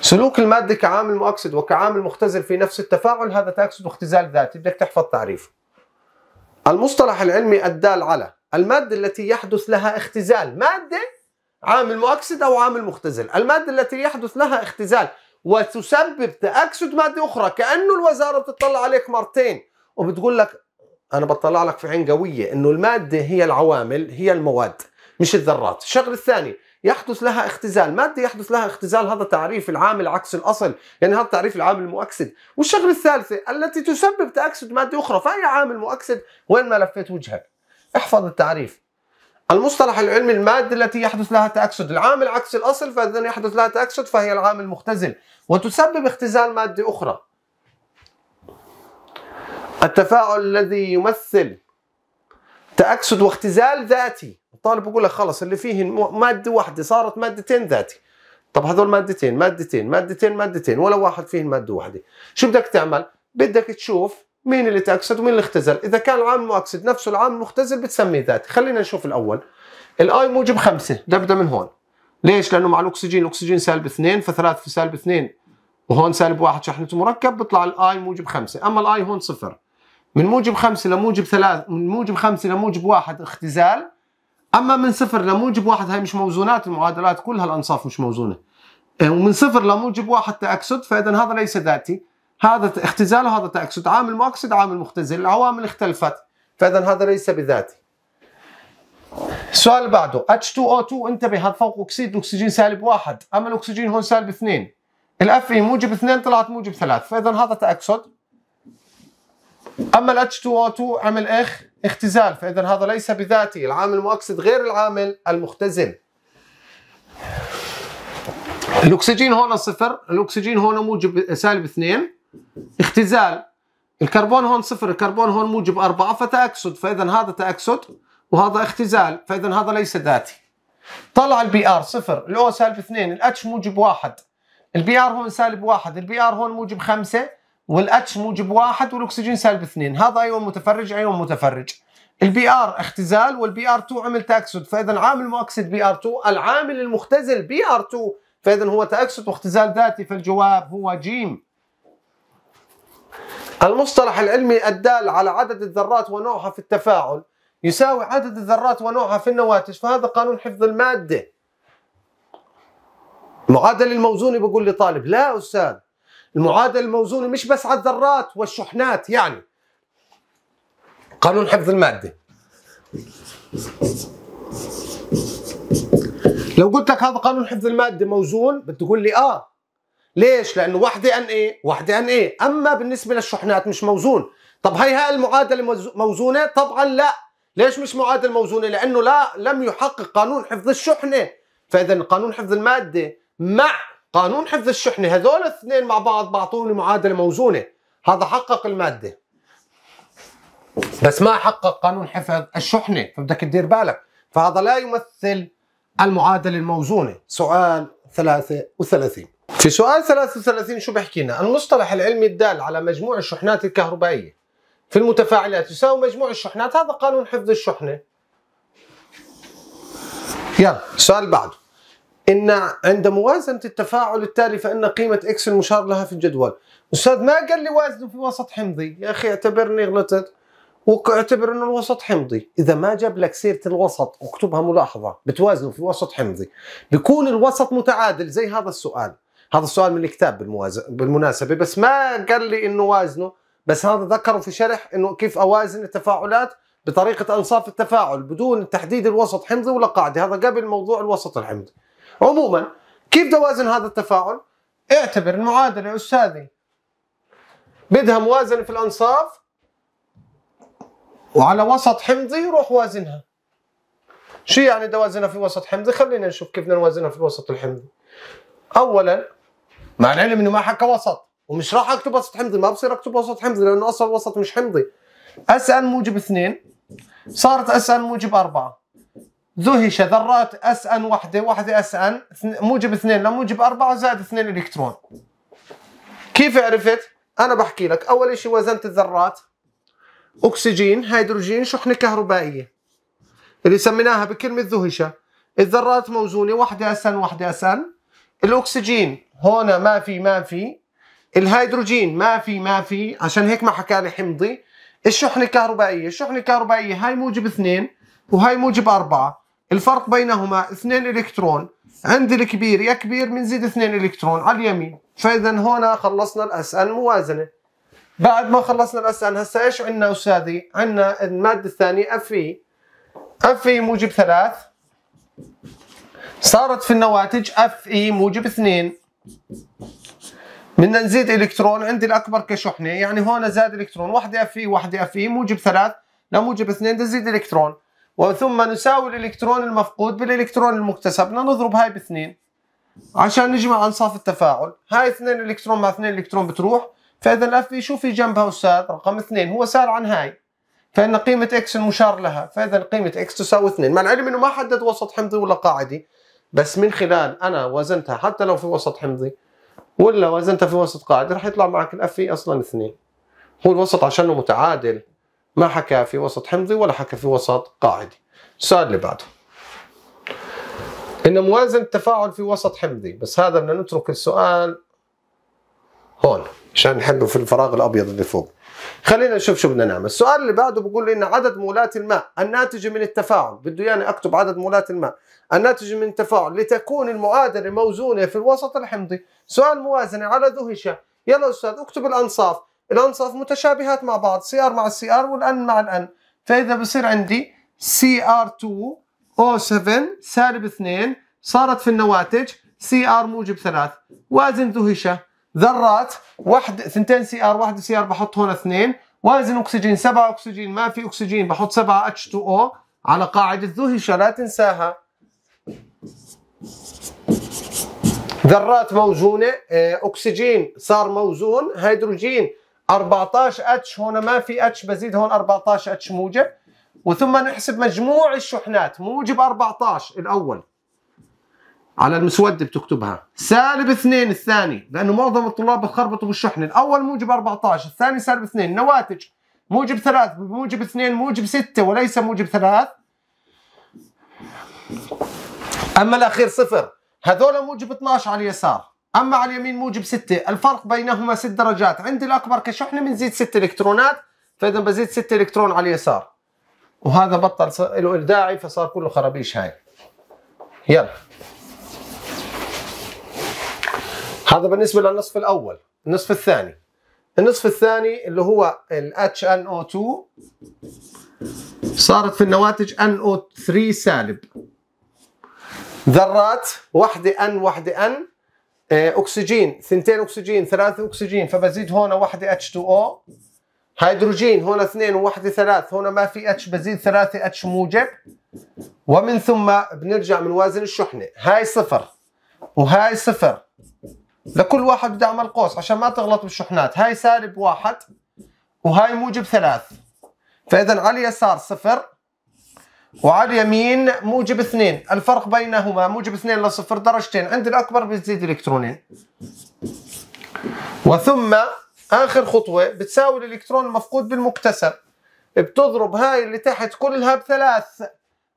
سلوك المادة كعامل مؤكسد وكعامل مختزل في نفس التفاعل هذا تأكسد واختزال ذاتي بدك تحفظ تعريفه المصطلح العلمي الدال على المادة التي يحدث لها اختزال مادة عامل مؤكسد أو عامل مختزل المادة التي يحدث لها اختزال وتسبب تأكسد مادة أخرى كأنه الوزارة بتطلع عليك مرتين وبتقول لك أنا بطلع لك في عين قوية إنه المادة هي العوامل هي المواد مش الذرات الشغل الثاني يحدث لها اختزال مادة يحدث لها اختزال هذا تعريف العامل عكس الأصل يعني هذا تعريف العامل المؤكسد والشغلة الثالثة التي تسبب تأكسد مادة أخرى فأي عامل مؤكسد وين ما لفيت وجهك احفظ التعريف المصطلح العلمي المادة التي يحدث لها تأكسد العامل عكس الأصل فإذا يحدث لها تأكسد فهي العامل المختزل وتسبب اختزال مادة أخرى التفاعل الذي يمثل تأكسد واختزال ذاتي الطالب يقول لك خلص اللي فيه ماده واحده صارت مادتين ذاتي طب هذول مادتين مادتين مادتين مادتين ولا واحد فيهم ماده واحده شو بدك تعمل بدك تشوف مين اللي تاكسد ومين اللي اختزل اذا كان العامل المؤكسد نفسه العامل المختزل بتسميه ذاتي خلينا نشوف الاول الاي موجب خمسة ده بدا من هون ليش لانه مع الاكسجين الاكسجين سالب اثنين فثلاث في سالب اثنين وهون سالب واحد شحنته مركب بيطلع الاي موجب خمسة اما الاي هون صفر من موجب خمسة لموجب ثلاث من موجب خمسة لموجب واحد اختزال اما من صفر لموجب واحد هاي مش موزونات المعادلات كلها الانصاف مش موزونه إيه، ومن صفر لموجب واحد تاكسد فاذا هذا ليس ذاتي هذا اختزال وهذا تاكسد عامل مؤكسد عامل مختزل العوامل اختلفت فاذا هذا ليس بذاتي السؤال اللي بعده H2O2 انتبه هذا فوق اكسيد الاكسجين سالب واحد اما الاكسجين هون سالب اثنين الاف اي موجب اثنين طلعت موجب ثلاث فاذا هذا تاكسد اما ال H2O2 عمل اخ اختزال فإذا هذا ليس بذاتي العامل المؤكسد غير العامل المختزل الأكسجين هنا صفر الأكسجين هنا موجب سالب اثنين اختزال الكربون هون صفر الكربون هون موجب أربعة فتأكسد فإذا هذا تأكسد وهذا اختزال فإذا هذا ليس ذاتي طلع البي ار صفر الاو سالب اثنين الاتش موجب واحد البي ار هون سالب واحد البي ار هون موجب خمسة والاتش موجب واحد والاكسجين سالب اثنين هذا ايون متفرج ايون متفرج البي ار اختزال والبي ار 2 عمل تاكسد فاذا عامل مؤكسد بي ار 2 العامل المختزل بي ار 2 فاذا هو تاكسد واختزال ذاتي فالجواب هو جيم المصطلح العلمي الدال على عدد الذرات ونوعها في التفاعل يساوي عدد الذرات ونوعها في النواتج فهذا قانون حفظ الماده معادل الموزون بقول لي طالب لا استاذ المعادله الموزونه مش بس على الذرات والشحنات يعني قانون حفظ الماده لو قلت لك هذا قانون حفظ الماده موزون بتقول لي اه ليش؟ لانه وحده ان ايه وحده ان ايه اما بالنسبه للشحنات مش موزون طب هي هاي المعادله موزونه؟ طبعا لا ليش مش معادله موزونه؟ لانه لا لم يحقق قانون حفظ الشحنه فاذا قانون حفظ الماده مع قانون حفظ الشحنه هذول الاثنين مع بعض بعطوني معادله موزونه هذا حقق الماده بس ما حقق قانون حفظ الشحنه فبدك تدير بالك فهذا لا يمثل المعادله الموزونه سؤال 33 في سؤال 33 شو بحكي لنا المصطلح العلمي الدال على مجموع الشحنات الكهربائيه في المتفاعلات يساوي مجموع الشحنات هذا قانون حفظ الشحنه يلا السؤال بعده ان عند موازنه التفاعل التالي فان قيمه اكس المشار لها في الجدول استاذ ما قال لي وازنه في وسط حمضي يا اخي اعتبرني غلطت واعتبر انه الوسط حمضي اذا ما جاب لك سيره الوسط واكتبها ملاحظه بتوازنه في وسط حمضي بيكون الوسط متعادل زي هذا السؤال هذا السؤال من الكتاب بالمواز... بالمناسبه بس ما قال لي انه وازنه بس هذا ذكره في شرح انه كيف اوازن التفاعلات بطريقه انصاف التفاعل بدون تحديد الوسط حمضي ولا قاعده هذا قبل موضوع الوسط الحمضي عموما كيف توازن هذا التفاعل؟ اعتبر المعادلة يا أستاذي بدها موازنة في الأنصاف وعلى وسط حمضي روح وازنها شو يعني دوازنها في وسط حمضي؟ خلينا نشوف كيف بدنا نوازنها في الوسط الحمضي أولا مع العلم إنه ما حكى وسط ومش راح أكتب وسط حمضي ما بصير أكتب وسط حمضي لأنه أصلا الوسط مش حمضي اس ان موجب اثنين صارت اس ان موجب أربعة زهش ذرات اس ان وحده وحده اس ان موجب اثنين لموجب اربعه زائد اثنين الكترون كيف عرفت؟ انا بحكي لك اول شيء وزنت الذرات اكسجين هيدروجين شحنه كهربائيه اللي سميناها بكلمه زهشه الذرات موزونه وحده اس ان وحده اس ان الاكسجين هون ما في ما في الهيدروجين ما في ما في عشان هيك ما حكى لي حمضي الشحنه الكهربائيه الشحنه الكهربائيه هاي موجب اثنين وهي موجب أربعة الفرق بينهما اثنين الكترون عند الكبير يا كبير بنزيد اثنين الكترون على اليمين فاذا هنا خلصنا الاسئله الموازنه بعد ما خلصنا الاسئله هسا ايش عندنا استاذي عندنا الماده الثانيه اف اي اف اي موجب ثلاث صارت في النواتج اف اي e موجب اثنين بدنا نزيد الكترون عندي الاكبر كشحنه يعني هون زاد الكترون واحده اف اي e، واحده اف اي e موجب ثلاث لموجب اثنين بدنا نزيد الكترون وثم نساوي الالكترون المفقود بالالكترون المكتسب بدنا نضرب هاي باثنين عشان نجمع انصاف التفاعل هاي اثنين الكترون مع اثنين الكترون بتروح فاذا الاف بي شو في جنبها استاذ رقم اثنين هو سال عن هاي فان قيمه اكس المشار لها فاذا قيمه اكس تساوي اثنين مع العلم انه ما حدد وسط حمضي ولا قاعدي بس من خلال انا وزنتها حتى لو في وسط حمضي ولا وزنتها في وسط قاعدي راح يطلع معك الاف بي اصلا اثنين هو الوسط عشانه متعادل ما حكى في وسط حمضي ولا حكى في وسط قاعدي السؤال اللي بعده إن موازنة التفاعل في وسط حمضي بس هذا بدنا نترك السؤال هون عشان نحله في الفراغ الأبيض اللي فوق خلينا نشوف شو بدنا نعمل السؤال اللي بعده بقول لي إن عدد مولات الماء الناتجة من التفاعل بده يعني أكتب عدد مولات الماء الناتجة من التفاعل لتكون المعادلة موزونة في الوسط الحمضي سؤال موازنة على ذهشة يلا أستاذ اكتب الأنصاف الأنصاف متشابهات مع بعض سي ار مع السي ار والان مع الان فإذا بصير عندي سي ار 2 او 7 سالب 2 صارت في النواتج سي ار موجب 3 وازن ذو هشة ذرات واحد ثنتين سي ار واحد سي ار بحط هون اثنين وازن اكسجين 7 اكسجين ما في اكسجين بحط 7 اتش 2 او على قاعدة ذو هشة لا تنساها ذرات موزونة آه، اكسجين صار موزون هيدروجين 14 اتش هون ما في اتش بزيد هون 14 اتش موجب وثم نحسب مجموع الشحنات موجب 14 الاول على المسوده بتكتبها سالب 2 الثاني لانه معظم الطلاب بخربطوا بالشحنه الاول موجب 14 الثاني سالب 2 نواتج موجب 3 موجب 2 موجب 6 وليس موجب 3 اما الاخير صفر هذول موجب 12 على اليسار أما على اليمين موجب 6 الفرق بينهما 6 درجات عند الأكبر كشحنة بنزيد 6 إلكترونات فإذا بزيد 6 إلكترون على اليسار وهذا بطل له داعي فصار كله خرابيش هاي يلا هذا بالنسبة للنصف الأول النصف الثاني النصف الثاني اللي هو ال HNO2 صارت في النواتج NO3 سالب ذرات واحدة N واحدة N آه، اكسجين ثنتين اكسجين ثلاثة اكسجين فبزيد هون واحدة H2O هيدروجين هون اثنين وواحدة ثلاث هون ما في اتش بزيد ثلاثة اتش موجب ومن ثم بنرجع بنوازن الشحنة هاي صفر وهاي صفر لكل واحد بدي اعمل قوس عشان ما تغلط بالشحنات هاي سالب واحد وهاي موجب ثلاث فاذا على اليسار صفر وعلى اليمين موجب اثنين الفرق بينهما موجب اثنين لصفر درجتين عند الأكبر بتزيد إلكترونين وثم آخر خطوة بتساوي الإلكترون المفقود بالمكتسب بتضرب هاي اللي تحت كلها بثلاث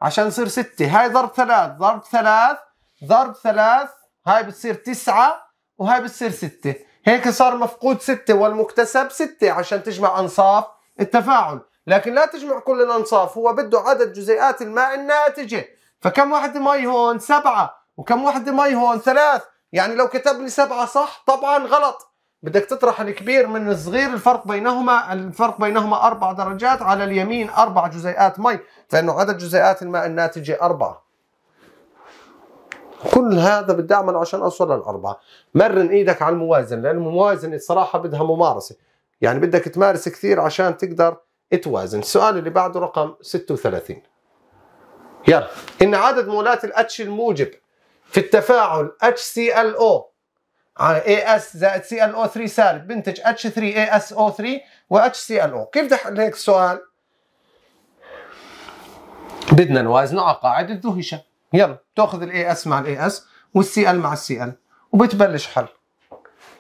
عشان يصير ستة هاي ضرب ثلاث ضرب ثلاث ضرب ثلاث هاي بتصير تسعة وهاي بتصير ستة هيك صار مفقود ستة والمكتسب ستة عشان تجمع أنصاف التفاعل لكن لا تجمع كل الأنصاف هو بده عدد جزيئات الماء الناتجة فكم وحدة مي هون سبعة وكم وحدة مي هون ثلاث يعني لو كتب لي سبعة صح طبعا غلط بدك تطرح الكبير من الصغير الفرق بينهما الفرق بينهما أربع درجات على اليمين أربع جزيئات مي فإنه عدد جزيئات الماء الناتجة أربعة كل هذا بدي أعمله عشان أوصل للأربعة مرن إيدك على الموازن لأن الموازن الصراحة بدها ممارسة يعني بدك تمارس كثير عشان تقدر توازن السؤال اللي بعده رقم 36 يلا إن عدد مولات الاتش الموجب في التفاعل HClO AS زائد ClO3 سالب بنتج H3ASO3 HClO كيف بدي احل هيك السؤال؟ بدنا نوازنه على قاعدة دهشة يلا تاخذ الاي اس مع الاي اس والسي ال مع السي ال وبتبلش حل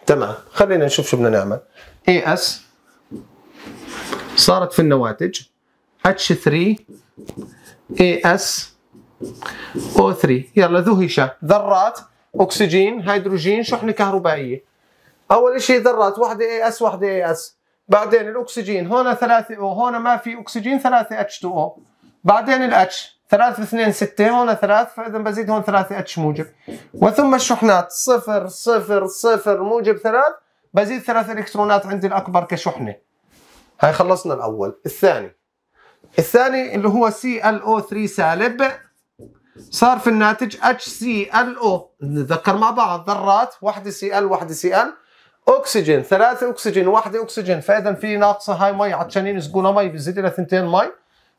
تمام خلينا نشوف شو بدنا نعمل اي اس صارت في النواتج H3 AS O3 يلا ذو ذرات اكسجين هيدروجين شحنه كهربائيه اول شيء ذرات واحده AS واحده AS بعدين الاكسجين هون 3 O هون ما في اكسجين 3 h 2 H2O بعدين H 3 2 6 هون 3 فاذا بزيد هون 3 H موجب وثم الشحنات صفر صفر صفر موجب ثلاث بزيد ثلاث الكترونات عندي الاكبر كشحنه هاي خلصنا الاول الثاني الثاني اللي هو ClO3 سالب صار في الناتج HClO نتذكر مع بعض ذرات واحدة Cl واحدة Cl اكسجين ثلاثة اكسجين واحدة اكسجين فاذا في ناقصة هاي مي عشان ينسقونا مي بزيد لها ثنتين مي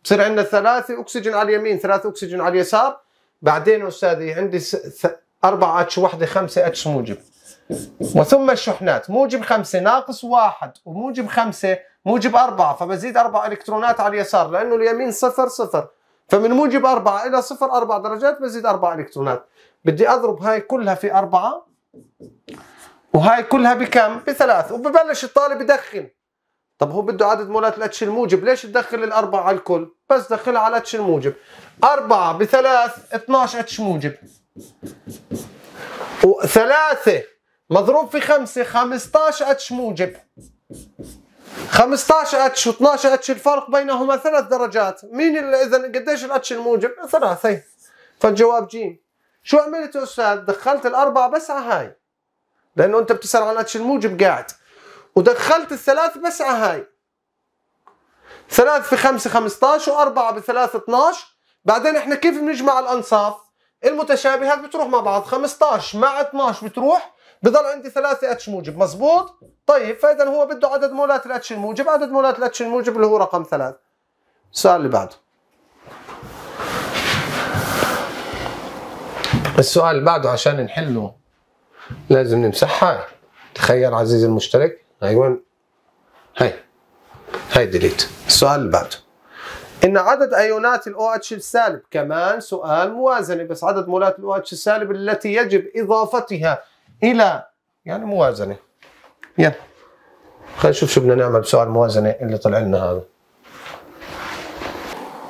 بصير عندنا ثلاثة اكسجين على اليمين ثلاثة اكسجين على اليسار بعدين استاذي عندي اربعة اتش واحدة خمسة اتش موجب وثم الشحنات موجب خمسة ناقص واحد وموجب خمسة موجب أربعة فبزيد أربع إلكترونات على اليسار لأنه اليمين صفر صفر فمن موجب أربعة إلى صفر أربع درجات بزيد أربع إلكترونات بدي أضرب هاي كلها في أربعة وهاي كلها بكم؟ بثلاث وببلش الطالب يدخن طب هو بده عدد مولات الاتش الموجب ليش تدخل الأربعة على الكل؟ بس دخلها على الاتش الموجب أربعة بثلاث 12 اتش موجب وثلاثة مضروب في خمسة 15 اتش موجب 15 اتش و12 اتش الفرق بينهما ثلاث درجات مين اذا قديش الاتش الموجب ثلاثة فالجواب جيم شو عملت يا استاذ دخلت الاربعة بس على هاي لانه انت بتسال عن الاتش الموجب قاعد ودخلت الثلاث بس على هاي ثلاث في خمسة 15 وأربعة بثلاث 12 بعدين احنا كيف بنجمع الأنصاف؟ المتشابهات بتروح مع بعض 15 مع 12 بتروح بضل عندي ثلاثة اتش موجب مزبوط طيب فاذا هو بده عدد مولات الاتش الموجب عدد مولات الاتش الموجب اللي هو رقم ثلاثة السؤال اللي بعده السؤال اللي بعده عشان نحله لازم نمسحها تخيل عزيزي المشترك ايوه هاي هاي ديليت السؤال اللي بعده ان عدد ايونات الاو OH اتش السالب كمان سؤال موازنه بس عدد مولات الاو OH اتش السالب التي يجب اضافتها الى يعني موازنه يلا خلينا نشوف شو بدنا نعمل بسؤال الموازنه اللي طلع لنا هذا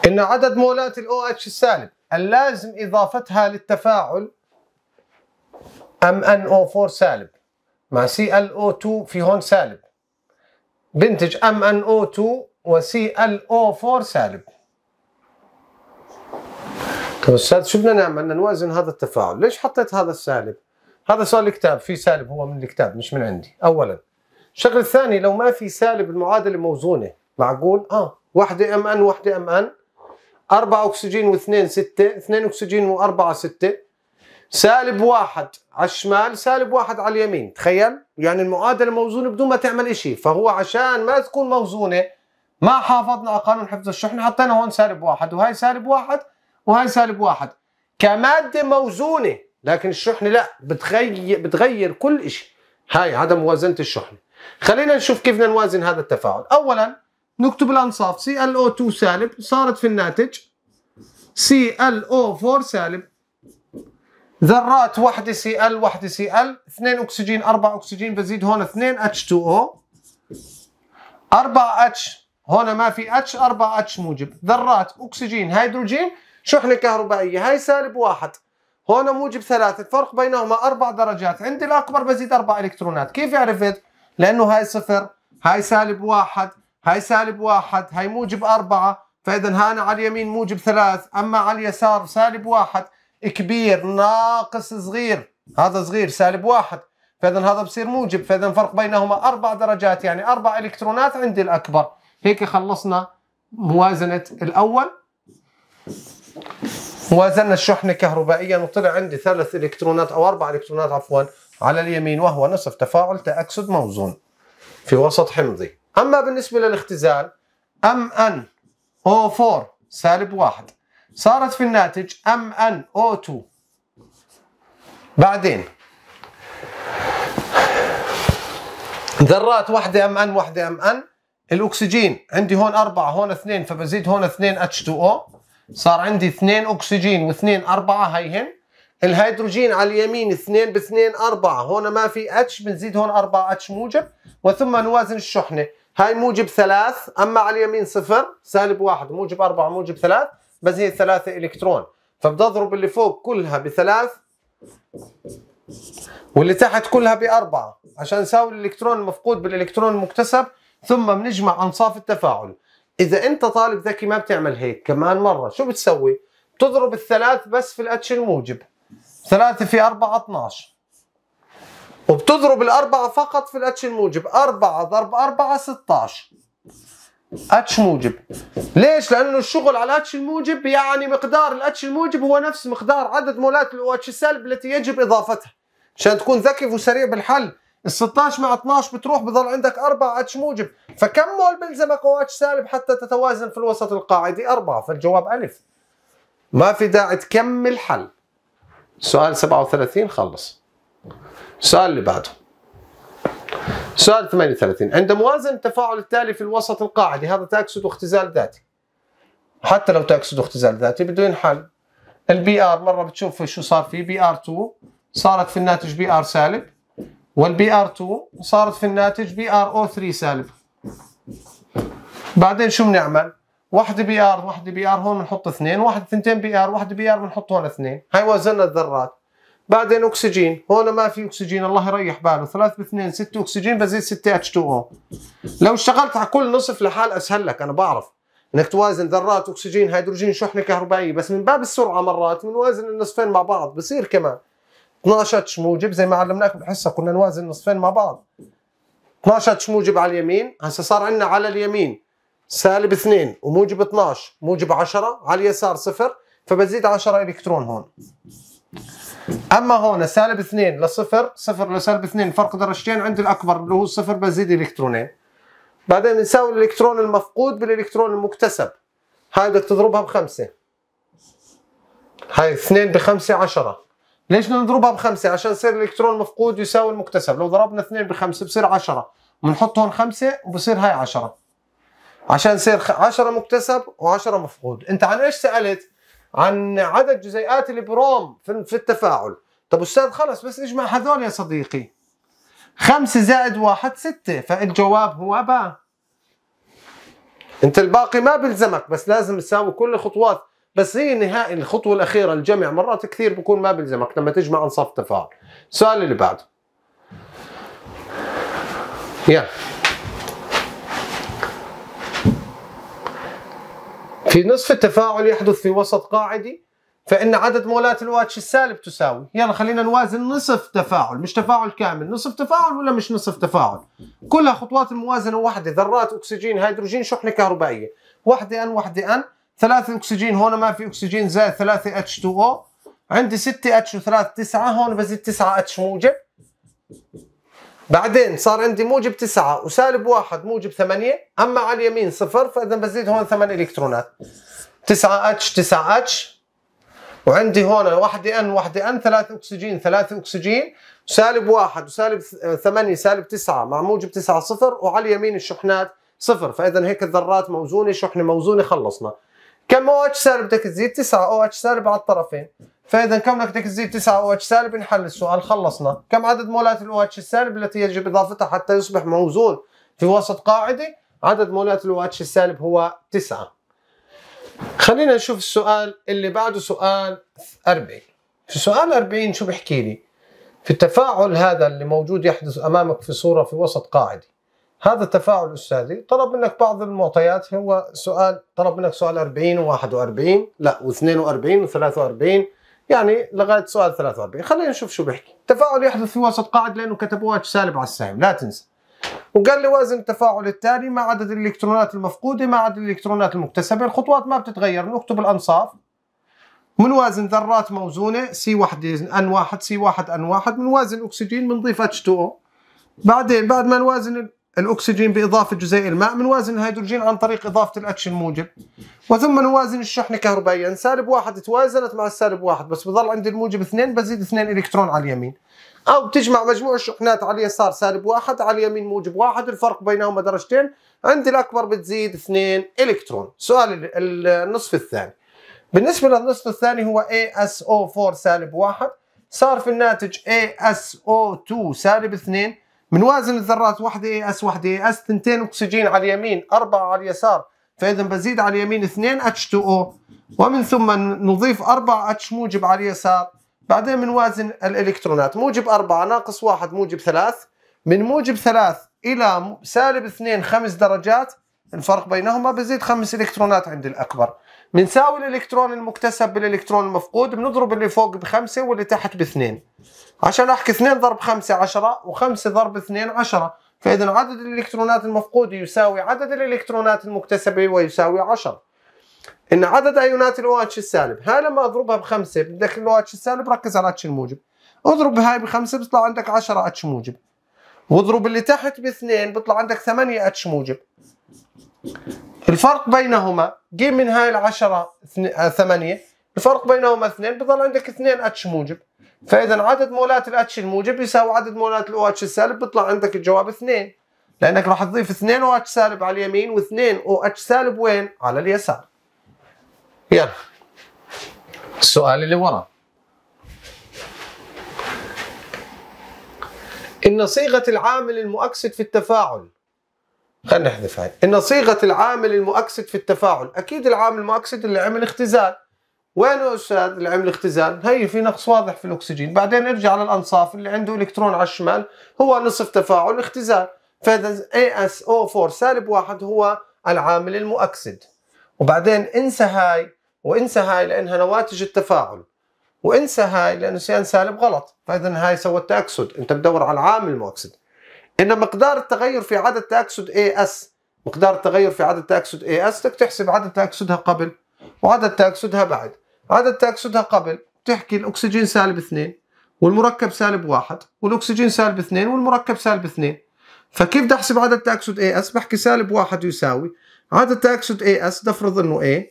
ان عدد مولات الاو اتش السالب اللازم اضافتها للتفاعل ام ان او 4 سالب مع سي ال او 2 في هون سالب بنتج ام ان او 2 وسي ال او 4 سالب طيب استاذ شو بدنا نعمل؟ بدنا نوازن هذا التفاعل، ليش حطيت هذا السالب؟ هذا سؤال الكتاب في سالب هو من الكتاب مش من عندي اولا الشغل الثاني لو ما في سالب المعادله موزونه معقول اه واحده ام ان واحده ام ان اربعة اكسجين واثنين ستة اثنين اكسجين واربعه ستة سالب واحد على الشمال سالب واحد على اليمين تخيل يعني المعادله موزونه بدون ما تعمل إشي فهو عشان ما تكون موزونه ما حافظنا على قانون حفظ الشحنة حطينا هون سالب واحد وهي سالب واحد وهي سالب واحد كماده موزونه لكن الشحنه لا بتغير بتغير كل شيء هاي هذا موازنه الشحنه خلينا نشوف كيف بدنا نوازن هذا التفاعل اولا نكتب الانصاف سي ال او 2 سالب صارت في الناتج سي ال او 4 سالب ذرات واحدة ال واحدة ال اثنين اكسجين اربع اكسجين بزيد هون اثنين اتش 2 او اربع اتش هون ما في اتش اربع اتش موجب ذرات اكسجين هيدروجين شحنة كهربائية هاي سالب واحد هون موجب ثلاثة الفرق بينهما أربع درجات عندي الأكبر بزيد أربع إلكترونات كيف عرفت؟ لأنه هاي صفر هاي سالب واحد هاي سالب واحد هاي موجب أربعة فإذا هان على اليمين موجب ثلاث أما على اليسار سالب واحد كبير ناقص صغير هذا صغير سالب واحد فإذا هذا بصير موجب فإذا الفرق بينهما أربع درجات يعني أربع إلكترونات عندي الأكبر هيك خلصنا موازنة الأول وزن الشحنة كهربائيا وطلع عندي ثلاث الكترونات او اربع الكترونات عفوا على اليمين وهو نصف تفاعل تاكسد موزون في وسط حمضي اما بالنسبه للاختزال ام ان او 4 سالب واحد صارت في الناتج ام ان او 2 بعدين ذرات واحدة ام ان واحدة ام ان الاكسجين عندي هون اربعة هون اثنين فبزيد هون اثنين اتش 2 او صار عندي اثنين اكسجين واثنين اربعه هيهن الهيدروجين على اليمين اثنين باثنين اربعه هون ما في اتش بنزيد هون اربعه اتش موجب وثم نوازن الشحنه هاي موجب ثلاث اما على اليمين صفر سالب واحد موجب اربعه موجب ثلاث بزيد ثلاثه الكترون فبدي اضرب اللي فوق كلها بثلاث واللي تحت كلها باربعه عشان نساوي الالكترون المفقود بالالكترون المكتسب ثم بنجمع انصاف التفاعل اذا انت طالب ذكي ما بتعمل هيك كمان مره شو بتسوي بتضرب الثلاث بس في الاتش الموجب ثلاثة في أربعة 12 وبتضرب الأربعة فقط في الاتش الموجب أربعة ضرب أربعة 16 اتش موجب ليش لانه الشغل على الاتش الموجب يعني مقدار الاتش الموجب هو نفس مقدار عدد مولات الاتش سالب التي يجب اضافتها عشان تكون ذكي وسريع بالحل ال 16 مع 12 بتروح بضل عندك اربع اتش موجب فكم مول بيلزمك او اتش سالب حتى تتوازن في الوسط القاعدي اربعه، فالجواب الف ما في داعي تكمل حل سؤال 37 خلص السؤال اللي بعده سؤال 38 عند موازن التفاعل التالي في الوسط القاعدي هذا تأكسد واختزال ذاتي حتى لو تأكسد واختزال ذاتي بده ينحل البي ار مره بتشوف شو صار فيه بي ار 2 صارت في الناتج بي ار سالب والبي ار 2 صارت في الناتج بي ار او 3 سالب بعدين شو بنعمل؟ واحدة بي ار واحدة بي ار هون بنحط اثنين واحدة اثنتين بي ار واحدة بي ار بنحط هون اثنين هاي وزننا الذرات بعدين اكسجين هون ما في اكسجين الله يريح باله ثلاث باثنين ستة اكسجين بزيد ستة اتش 2 او لو اشتغلت على كل نصف لحال اسهل لك انا بعرف انك توازن ذرات اكسجين هيدروجين شحنه كهربائيه بس من باب السرعه مرات بنوازن النصفين مع بعض بصير كمان 12 موجب زي ما علمناكم بالحصه كنا نوازن نصفين مع بعض 12 موجب على اليمين هسه صار عندنا على اليمين سالب 2 وموجب 12 موجب 10 على اليسار صفر فبزيد 10 الكترون هون اما هون سالب 2 لصفر صفر لسالب 2 فرق درجتين عند الاكبر اللي هو الصفر بزيد الكترونين بعدين نساوي الالكترون المفقود بالالكترون المكتسب هاي بدك تضربها بخمسه هاي 2 بخمسة 10 ليش نضربها بخمسة عشان يصير الالكترون المفقود يساوي المكتسب لو ضربنا اثنين بخمسة بصير عشرة بنحط هون خمسة وبصير هاي عشرة عشان يصير عشرة مكتسب وعشرة مفقود انت عن ايش سألت عن عدد جزيئات البروم في التفاعل طب استاذ خلص بس اجمع هذول يا صديقي خمسة زائد واحد ستة فالجواب هو با انت الباقي ما بلزمك بس لازم تساوي كل الخطوات بس هي نهائي الخطوه الاخيره الجمع مرات كثير بكون ما بيلزمك لما تجمع انصاف تفاعل سؤال اللي بعده يلا في نصف التفاعل يحدث في وسط قاعدي فإن عدد مولات الواتش السالب تساوي يلا خلينا نوازن نصف تفاعل مش تفاعل كامل نصف تفاعل ولا مش نصف تفاعل كلها خطوات الموازنة واحدة ذرات أكسجين هيدروجين شحنة كهربائية واحدة أن واحدة أن ثلاثة أكسجين هون ما في أكسجين زائد ثلاثة اتش 2 او عندي 6 اتش وثلاثة 9 هون بزيد 9 اتش موجب بعدين صار عندي موجب 9 وسالب 1 موجب 8 أما على اليمين صفر فإذا بزيد هون ثمان إلكترونات 9 اتش 9 اتش وعندي هون واحدة ان واحدة ان ثلاثة اكسجين ثلاثة اكسجين سالب واحد وسالب آه، ثمانية سالب تسعة مع موجب تسعة صفر وعلى اليمين الشحنات صفر فاذا هيك الذرات موزونة شحنة موزونة خلصنا كم او اتش سالب بدك تزيد 9 او اتش سالب على الطرفين فاذا كونك بدك تزيد 9 او اتش سالب نحل السؤال خلصنا كم عدد مولات الاو اتش السالب التي يجب اضافتها حتى يصبح موزون في وسط قاعده عدد مولات الاو اتش السالب هو 9 خلينا نشوف السؤال اللي بعده سؤال 40 في سؤال 40 شو بحكي لي في التفاعل هذا اللي موجود يحدث امامك في صوره في وسط قاعده هذا التفاعل استاذي طلب منك بعض المعطيات هو سؤال طلب منك سؤال 40 و41 لا و42 و43 يعني لغايه سؤال 43 خلينا نشوف شو بيحكي التفاعل يحدث في وسط قاعد لانه كتبوا اتش سالب على السالب لا تنسى وقال لي وازن التفاعل التالي مع عدد الالكترونات المفقوده مع عدد الالكترونات المكتسبه الخطوات ما بتتغير نكتب الانصاف بنوازن ذرات موزونه سي 1 ان 1 سي 1 ان 1 بنوازن اكسجين بنضيف اتش 2 او بعدين بعد ما نوازن الأكسجين بإضافة جزيء الماء بنوازن الهيدروجين عن طريق إضافة الأتش الموجب وثم نوازن الشحنة كهربائيا سالب واحد توازنت مع السالب واحد بس بضل عندي الموجب اثنين بزيد اثنين إلكترون على اليمين أو بتجمع مجموع الشحنات على اليسار سالب واحد على اليمين موجب واحد الفرق بينهما درجتين عندي الأكبر بتزيد اثنين إلكترون سؤال النصف الثاني بالنسبة للنصف الثاني هو ASO4 سالب واحد صار في الناتج ASO2 سالب اثنين من وازن الذرات واحدة اي اس واحدة اي اس ثنتين اكسجين على اليمين أربعة على اليسار فإذا بزيد على اليمين اثنين اتش تو او ومن ثم نضيف أربعة اتش موجب على اليسار بعدين بنوازن الإلكترونات موجب أربعة ناقص واحد موجب ثلاث من موجب ثلاث إلى سالب اثنين خمس درجات الفرق بينهما بزيد خمس إلكترونات عند الأكبر بنساوي الإلكترون المكتسب بالإلكترون المفقود بنضرب اللي فوق بخمسة واللي تحت باثنين عشان احكي 2 ضرب 5 10 و5 ضرب 2 10 فاذا عدد الالكترونات المفقود يساوي عدد الالكترونات المكتسبه ويساوي 10 ان عدد ايونات الاو اتش السالب هاي لما اضربها بخمسه بدك الاو اتش السالب ركز على اتش الموجب اضرب هاي بخمسه بيطلع عندك 10 اتش موجب واضرب اللي تحت باثنين بيطلع عندك 8 اتش موجب الفرق بينهما جيب من هاي العشرة 8 آه، الفرق بينهما اثنين بضل عندك اثنين اتش موجب فاذا عدد مولات الاتش الموجب يساوي عدد مولات الاو اتش السالب بيطلع عندك الجواب اثنين لانك راح تضيف اثنين او اتش سالب على اليمين واثنين او اتش سالب وين؟ على اليسار. يلا السؤال اللي ورا إن صيغة العامل المؤكسد في التفاعل خلينا نحذف هاي إن صيغة العامل المؤكسد في التفاعل أكيد العامل المؤكسد اللي عمل اختزال وين استاذ العلم اختزال هي في نقص واضح في الاكسجين بعدين ارجع للانصاف اللي عنده الكترون على الشمال هو نصف تفاعل اختزال فاذا ASO4 سالب واحد هو العامل المؤكسد وبعدين انسى هاي وانسى هاي لانها نواتج التفاعل وانسى هاي لانه سيان سالب غلط فاذا هاي سوت تاكسد انت بدور على العامل المؤكسد ان مقدار التغير في عدد تاكسد AS مقدار التغير في عدد تاكسد AS بدك تحسب عدد تاكسدها قبل وعدد تاكسدها بعد عدد تأكسدها قبل تحكي الأكسجين سالب اثنين والمركب سالب واحد والأكسجين سالب اثنين والمركب سالب اثنين فكيف بدي أحسب عدد تأكسد اي اس؟ بحكي سالب واحد يساوي عدد تأكسد اي AS نفرض إنه A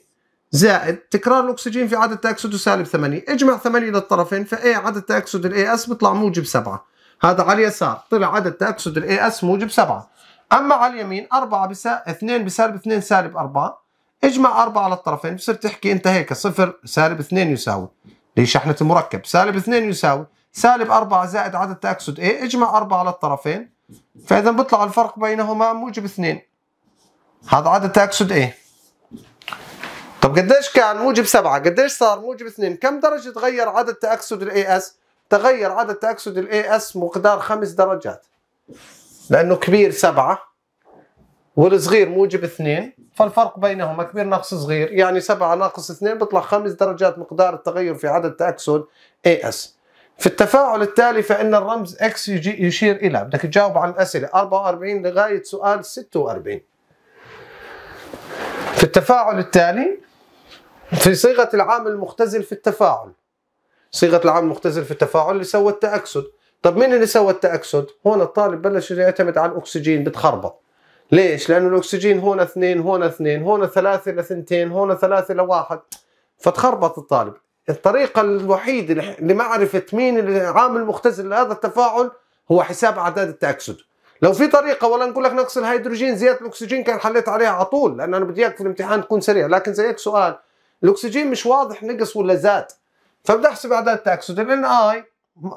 زائد تكرار الأكسجين في عدد تأكسده سالب ثمانية اجمع ثمانية للطرفين فA عدد تأكسد الاي اس بيطلع موجب سبعة هذا على اليسار طلع عدد تأكسد الاي اس موجب سبعة أما على اليمين 4 بسا... 2 بسالب 2 سالب 4 اجمع أربعة على الطرفين بصير تحكي انت هيك صفر سالب 2 يساوي شحنة المركب سالب 2 يساوي سالب 4 زائد عدد تأكسد A اجمع 4 على الطرفين فإذا بيطلع الفرق بينهما موجب 2 هذا عدد تأكسد A طب قديش كان موجب 7 قديش صار موجب 2 كم درجة تغير عدد تأكسد الاي اس تغير عدد تأكسد الاي اس مقدار 5 درجات لأنه كبير 7 والصغير موجب اثنين فالفرق بينهما كبير ناقص صغير يعني 7 ناقص 2 بيطلع خمس درجات مقدار التغير في عدد اي اس في التفاعل التالي فإن الرمز اكس يشير إلى بدك تجاوب عن الأسئلة 44 لغاية سؤال 46 في التفاعل التالي في صيغة العامل المختزل في التفاعل صيغة العامل المختزل في التفاعل اللي سوى التأكسد طب مين اللي سوى التأكسد؟ هون الطالب بلش يعتمد على الأكسجين بتخربط ليش؟ لأنه الأكسجين هون اثنين هون اثنين هون ثلاثة لثنتين هون ثلاثة لواحد فتخربط الطالب الطريقة الوحيدة لمعرفة مين العامل المختزل لهذا التفاعل هو حساب أعداد التأكسد لو في طريقة ولا نقول لك نقص الهيدروجين زيادة الأكسجين كان حليت عليها على طول لأن أنا بدي إياك في الامتحان تكون سريع لكن زيك سؤال الأكسجين مش واضح نقص ولا زاد فبدي أحسب أعداد التأكسد لأن اي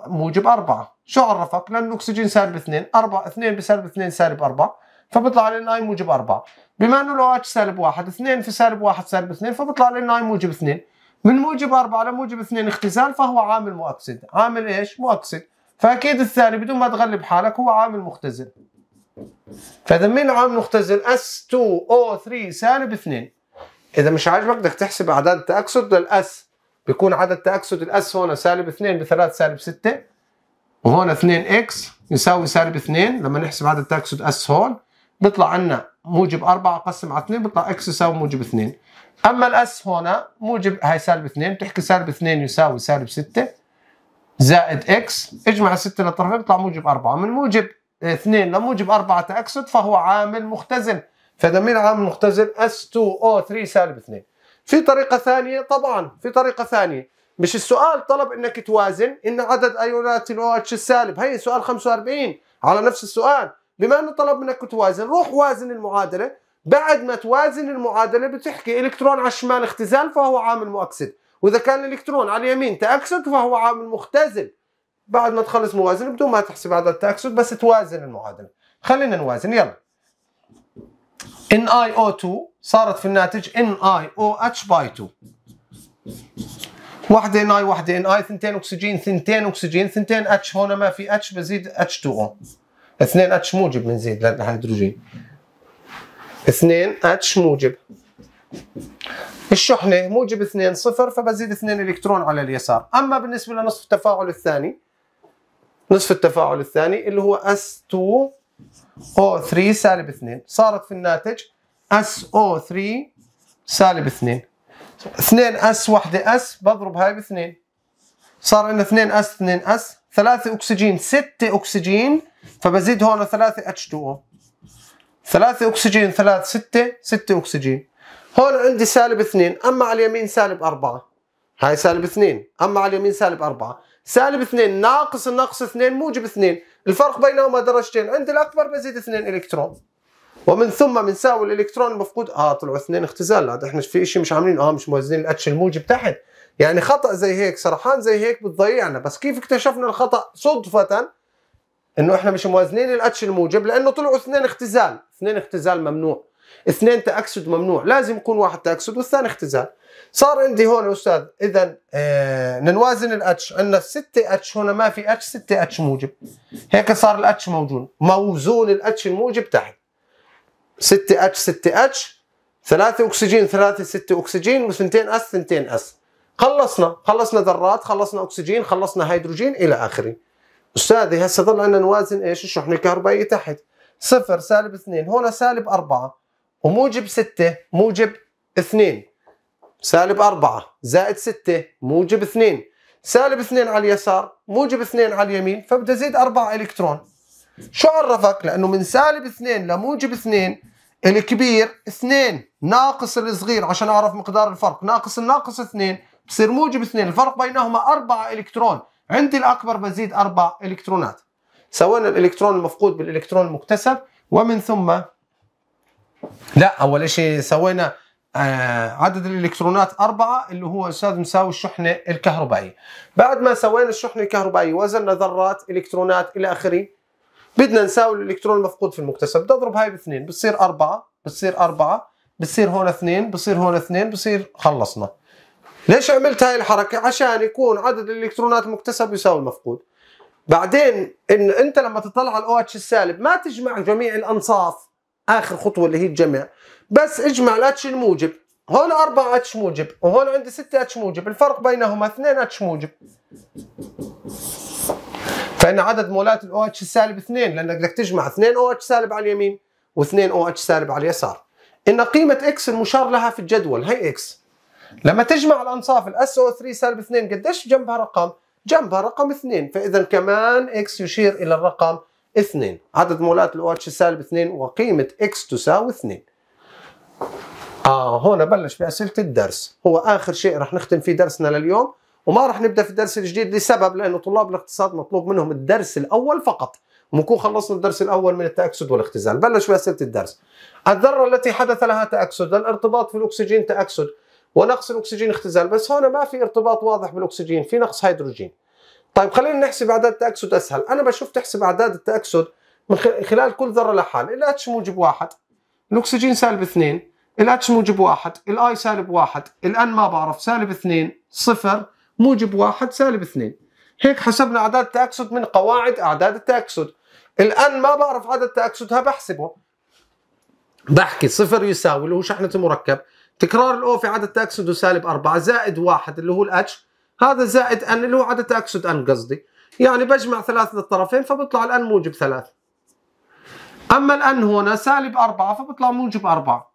موجب أربعة شو عرفك؟ لأن الأكسجين سالب اثنين أربعة اثنين بسالب اثنين سالب أربعة فبيطلع لنا 9 موجب 4 بما انه لو اتش سالب 1 2 في سالب 1 سالب 2 فبيطلع لنا 9 موجب 2 من موجب 4 لموجب 2 اختزال فهو عامل مؤكسد عامل ايش مؤكسد فاكيد الثاني بدون ما تغلب حالك هو عامل مختزل فاذا مين عامل مختزل S2O3 سالب 2 اذا مش عاجبك بدك تحسب اعداد التاكسد للاس بيكون عدد تاكسد الاس هون سالب 2 ب3 سالب 6 وهون 2 اكس يساوي سالب 2 لما نحسب عدد تاكسد اس هون بيطلع عنا موجب 4 اقسم على 2 بيطلع اكس يساوي موجب 2 اما الاس هون موجب هاي سالب 2 بتحكي سالب 2 يساوي سالب 6 زائد اكس اجمع 6 للطرفين بيطلع موجب 4 من موجب 2 لموجب 4 تأكسد فهو عامل مختزل فاذا مين عامل مختزل اس 2 او 3 سالب 2 في طريقة ثانية طبعا في طريقة ثانية مش السؤال طلب انك توازن ان عدد ايونات الاو اتش السالب هي سؤال 45 على نفس السؤال بما انه طلب منك توازن روح وازن المعادله بعد ما توازن المعادله بتحكي الكترون على الشمال اختزال فهو عامل مؤكسد واذا كان الالكترون على اليمين تاكسد فهو عامل مختزل بعد ما تخلص موازنه بدون ما تحسب هذا التاكسد بس توازن المعادله خلينا نوازن يلا NiO2 صارت في الناتج NiOH باي 2 واحدة NI واحدة NI ثنتين أكسجين ثنتين أكسجين ثنتين H هنا ما في H بزيد H2O 2 اتش موجب من زيد للهيدروجين 2 اتش موجب الشحنة موجب 2 صفر فبزيد 2 الكترون على اليسار اما بالنسبة لنصف التفاعل الثاني نصف التفاعل الثاني اللي هو اس 2 او 3 سالب 2 صارت في الناتج اس او 3 سالب 2 2 اس واحدة اس بضرب هاي باثنين صار عندنا 2 اس 2 اس 3 اكسجين 6 اكسجين فبزيد هون 3 H2O 3 أكسجين 3 6 6 أكسجين هون عندي سالب 2 أما على اليمين سالب 4 هاي سالب 2 أما على اليمين سالب 4 سالب 2 ناقص ناقص 2 موجب 2 الفرق بينهما درجتين عندي الأكبر بزيد 2 إلكترون ومن ثم بنساوي الالكترون المفقود اه طلعوا 2 اختزال لا احنا في شيء مش عاملين اه مش موازنين الاتش الموجب تحت يعني خطا زي هيك سرحان زي هيك بتضيعنا بس كيف اكتشفنا الخطا صدفه انه احنا مش موازنين الاتش الموجب لانه طلعوا اثنين اختزال اثنين اختزال ممنوع اثنين تاكسد ممنوع لازم يكون واحد تاكسد والثاني اختزال صار عندي هون يا استاذ اذا آه نوازن الاتش عندنا 6 اتش هنا ما في اتش 6 اتش موجب هيك صار الاتش موجود موزون الاتش الموجب تحت 6 اتش 6 اتش 3 اكسجين 3 6 اكسجين وثنتين اس ثنتين اس خلصنا خلصنا ذرات خلصنا اكسجين خلصنا هيدروجين الى اخره استاذي هسه ظلنا نوازن ايش الشحنه الكهربائيه تحت صفر سالب اثنين هنا سالب أربعة وموجب ستة موجب اثنين سالب أربعة زائد ستة موجب اثنين سالب اثنين على اليسار موجب اثنين على اليمين فبدي زيد أربعة إلكترون شو عرفك؟ لأنه من سالب اثنين لموجب اثنين الكبير اثنين ناقص الصغير عشان أعرف مقدار الفرق ناقص الناقص اثنين بصير موجب اثنين الفرق بينهما أربعة إلكترون عندي الأكبر بزيد أربع إلكترونات سوينا الإلكترون المفقود بالإلكترون المكتسب ومن ثم لا أول شيء سوينا آه عدد الإلكترونات أربعة اللي هو أستاذ مساوي الشحنة الكهربائية بعد ما سوينا الشحنة الكهربائية وزننا ذرات إلكترونات إلى آخره بدنا نساوي الإلكترون المفقود في المكتسب بضرب هاي باثنين بتصير أربعة بتصير أربعة بتصير هون اثنين بتصير هون اثنين بتصير خلصنا ليش عملت هاي الحركة؟ عشان يكون عدد الإلكترونات المكتسب يساوي المفقود بعدين إن أنت لما تطلع على الأو اتش السالب ما تجمع جميع الأنصاف آخر خطوة اللي هي الجمع بس اجمع الاتش الموجب هون 4 اتش موجب وهون عندي 6 اتش موجب الفرق بينهما 2 اتش موجب فإن عدد مولات الأو اتش السالب 2 لأنك بدك تجمع 2 أو اتش سالب على اليمين و2 أو اتش سالب على اليسار إن قيمة اكس المشار لها في الجدول هي اكس لما تجمع الانصاف الاس او 3 سالب 2 قديش جنبها رقم؟ جنبها رقم 2 فاذا كمان اكس يشير الى الرقم 2 عدد مولات الاو اتش سالب 2 وقيمه اكس تساوي 2 اه هون بلش باسئله الدرس هو اخر شيء رح نختم فيه درسنا لليوم وما رح نبدا في الدرس الجديد لسبب لانه طلاب الاقتصاد مطلوب منهم الدرس الاول فقط ونكون خلصنا الدرس الاول من التاكسد والاختزال بلش باسئله الدرس الذره التي حدث لها تاكسد الارتباط في الاكسجين تاكسد ونقص الاكسجين اختزال بس هنا ما في ارتباط واضح بالاكسجين في نقص هيدروجين طيب خلينا نحسب اعداد التاكسد اسهل انا بشوف تحسب اعداد التاكسد من خلال كل ذره لحال الاتش موجب واحد الاكسجين سالب اثنين الاتش موجب واحد الاي سالب واحد الان ما بعرف سالب اثنين صفر موجب واحد سالب اثنين هيك حسبنا اعداد التاكسد من قواعد اعداد التاكسد الان ما بعرف عدد ها بحسبه بحكي صفر يساوي اللي هو شحنه المركب تكرار الاو في عدد تاكسده سالب 4 زائد 1 اللي هو الاتش هذا زائد ان اللي هو عدد تاكسد ان قصدي يعني بجمع ثلاث للطرفين فبيطلع الان موجب ثلاث اما الان هنا سالب 4 فبيطلع موجب 4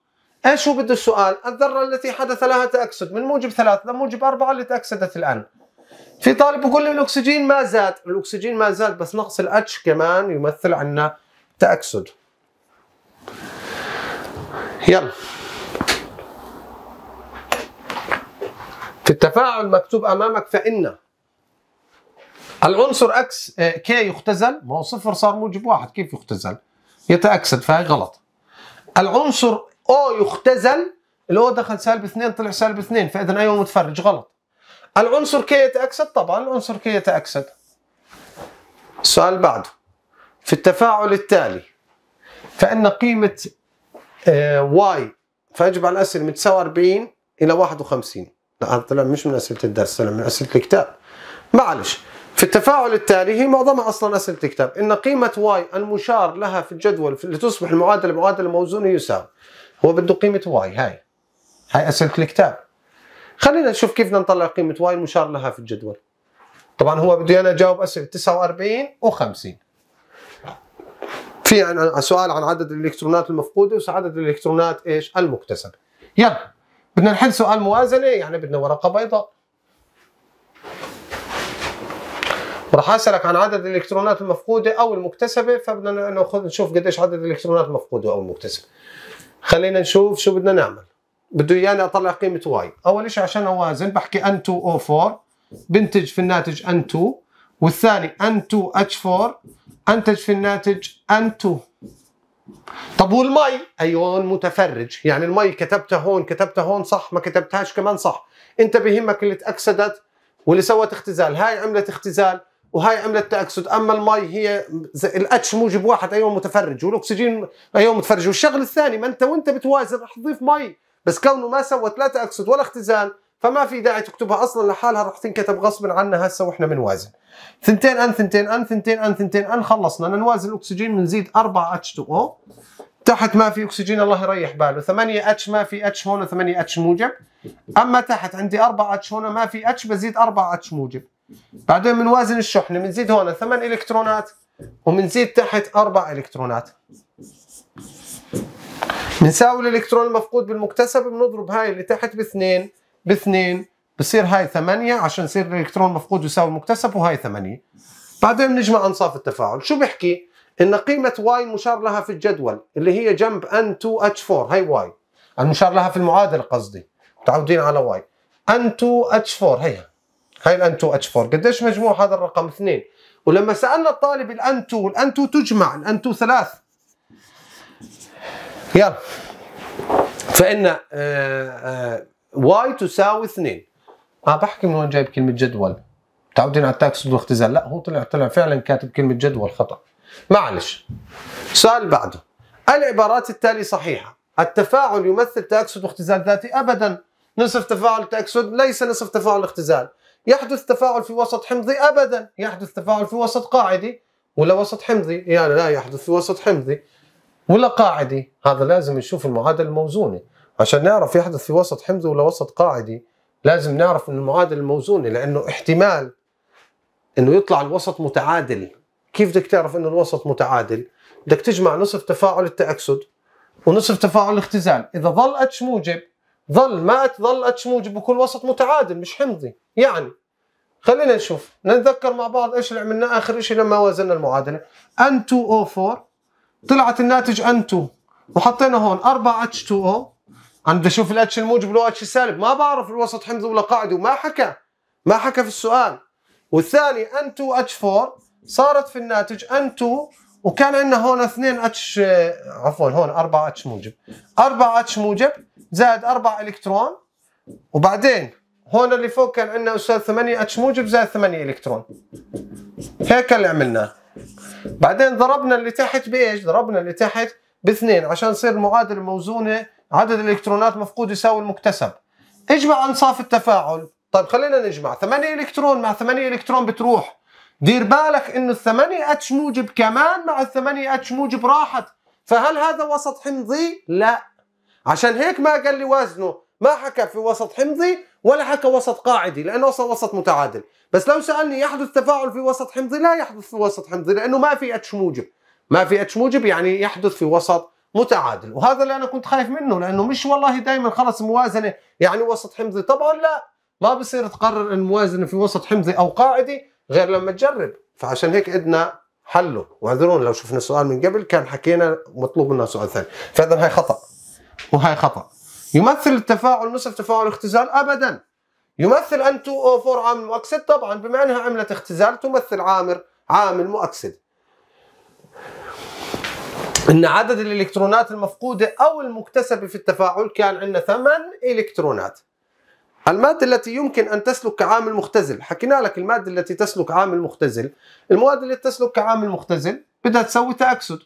ايش هو بده السؤال الذره التي حدث لها تاكسد من موجب 3 لموجب 4 اللي تاكسدت الان في طالب بيقول لي الاكسجين ما زاد الاكسجين ما زاد بس نقص الاتش كمان يمثل عنا تاكسد يلا في التفاعل مكتوب امامك فان العنصر اكس آه، كي يختزل ما هو صفر صار موجب واحد كيف يختزل؟ يتاكسد فهي غلط العنصر او يختزل الاو دخل سالب اثنين طلع سالب اثنين فاذا ايوه متفرج غلط العنصر كي يتاكسد طبعا العنصر كي يتاكسد السؤال بعده في التفاعل التالي فان قيمه واي آه، فاجب على الاسئله من 49 الى 51 لا هذا طلع مش من اسئله الدرس طلع من اسئله الكتاب معلش في التفاعل التالي هي معظمها اصلا اسئله الكتاب ان قيمه واي المشار لها في الجدول لتصبح المعادله معادله موزونه يساوي هو بده قيمه واي هاي هاي اسئله الكتاب خلينا نشوف كيف بدنا نطلع قيمه واي المشار لها في الجدول طبعا هو بده انا اجاوب اسئله 49 و50 في سؤال عن عدد الالكترونات المفقوده وعدد الالكترونات ايش المكتسبه يلا بدنا نحل سؤال موازنه يعني بدنا ورقه بيضاء راح اسالك عن عدد الالكترونات المفقوده او المكتسبه فبدنا ناخذ نشوف قديش عدد الالكترونات المفقوده او المكتسبه خلينا نشوف شو بدنا نعمل بده اياني اطلع قيمه واي اول شيء عشان اوازن بحكي N2O4 بنتج في الناتج N2 والثاني N2H4 انتج في الناتج N2 طب والمي ايون متفرج يعني المي كتبتها هون كتبتها هون صح ما كتبتهاش كمان صح انت بهمك اللي تاكسدت واللي سوت اختزال هاي عملت اختزال وهاي عملت تاكسد اما المي هي الاتش موجب واحد ايون متفرج والاكسجين ايون متفرج والشغل الثاني ما انت وانت بتوازن رح تضيف مي بس كونه ما سوت لا تاكسد ولا اختزال فما في داعي تكتبها اصلا لحالها راح تنكتب غصبا عنا هسه واحنا بنوازن ثنتين ان ثنتين ان ثنتين ان ثنتين ان خلصنا نوازن الاكسجين بنزيد 4 اتش 2 او تحت ما في اكسجين الله يريح باله 8 اتش ما في اتش هون 8 اتش موجب اما تحت عندي 4 اتش هون ما في اتش بزيد 4 اتش موجب بعدين بنوازن الشحنه بنزيد هون 8 الكترونات وبنزيد تحت 4 الكترونات بنساوي الالكترون المفقود بالمكتسب بنضرب هاي اللي تحت باثنين باثنين بصير هاي ثمانية عشان يصير الإلكترون مفقود يساوي مكتسب وهاي ثمانية بعدين نجمع أنصاف التفاعل شو بحكي؟ إن قيمة واي المشار لها في الجدول اللي هي جنب N2H4 هاي واي المشار لها في المعادلة قصدي متعودين على واي N2H4 هيها هاي ال N2H4 قديش مجموع هذا الرقم اثنين ولما سألنا الطالب الـ N2 الـ N2 تجمع الـ N2 ثلاث يلا فإن آآ آه، آآ آه، واي تساوي 2 اه بحكي من وين جايب كلمه جدول متعودين على التاكس والاختزال لا هو طلع طلع فعلا كاتب كلمه جدول خطا معلش السؤال اللي بعده العبارات التالية صحيحة التفاعل يمثل تأكسد واختزال ذاتي أبدا نصف تفاعل تأكسد ليس نصف تفاعل اختزال يحدث تفاعل في وسط حمضي أبدا يحدث تفاعل في وسط قاعدي ولا وسط حمضي يعني لا يحدث في وسط حمضي ولا قاعدي هذا لازم نشوف المعادلة الموزونة عشان نعرف يحدث في وسط حمضي ولا وسط قاعدي لازم نعرف ان المعادله الموزونه لانه احتمال انه يطلع الوسط متعادل كيف بدك تعرف انه الوسط متعادل بدك تجمع نصف تفاعل التاكسد ونصف تفاعل الاختزال اذا ظل اتش موجب ظل ما ظل اتش موجب وكل وسط متعادل مش حمضي يعني خلينا نشوف نتذكر مع بعض ايش اللي عملناه اخر شيء لما وزننا المعادله N2O4 طلعت الناتج N2 وحطينا هون 4H2O انا بدي اشوف الاتش الموجب ولا اتش سالب ما بعرف الوسط حمضي ولا قاعده وما حكى ما حكى في السؤال والثاني ان 2 اتش 4 صارت في الناتج ان 2 وكان عندنا هون اثنين اتش عفوا هون 4 اتش موجب 4 اتش موجب زائد 4 الكترون وبعدين هون اللي فوق كان عندنا استاذ 8 اتش موجب زائد 8 الكترون هيك اللي عملناه بعدين ضربنا اللي تحت بايش؟ ضربنا اللي تحت باثنين عشان تصير المعادله موزونه عدد الالكترونات مفقود يساوي المكتسب اجمع انصاف التفاعل طيب خلينا نجمع 8 الكترون مع 8 الكترون بتروح دير بالك انه الثمانية اتش موجب كمان مع الثمانية اتش موجب راحت فهل هذا وسط حمضي؟ لا عشان هيك ما قال لي وزنه ما حكى في وسط حمضي ولا حكى وسط قاعدي لانه اصلا وسط متعادل بس لو سالني يحدث تفاعل في وسط حمضي لا يحدث في وسط حمضي لانه ما في اتش موجب ما في اتش موجب يعني يحدث في وسط متعادل وهذا اللي انا كنت خايف منه لانه مش والله دائما خلص موازنه يعني وسط حمضي طبعا لا ما بصير تقرر الموازنه في وسط حمضي او قاعدي غير لما تجرب فعشان هيك عندنا حله واعذرونا لو شفنا سؤال من قبل كان حكينا مطلوب منا سؤال ثاني فاذا هاي خطا وهاي خطا يمثل التفاعل نصف تفاعل اختزال ابدا يمثل ان 2 او 4 عامل مؤكسد طبعا بما انها عملت اختزال تمثل عامر عامل مؤكسد ان عدد الالكترونات المفقوده او المكتسبه في التفاعل كان عندنا ثمان الكترونات المادة التي يمكن أن تسلك كعامل مختزل حكينا لك المادة التي تسلك عامل مختزل المواد التي تسلك كعامل مختزل بدها تسوي تأكسد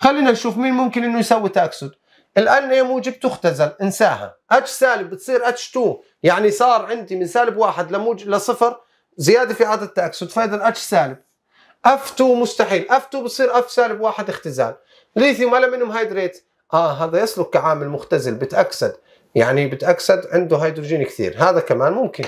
خلينا نشوف مين ممكن أنه يسوي تأكسد الآن هي موجب تختزل انساها H سالب بتصير H2 يعني صار عندي من سالب واحد لموج... لصفر زيادة في عدد التأكسد فإذا H سالب F2 مستحيل F2 بتصير F سالب واحد اختزال ليثيوم ولا هيدريت اه هذا يسلك كعامل مختزل بتاكسد يعني بتاكسد عنده هيدروجين كثير هذا كمان ممكن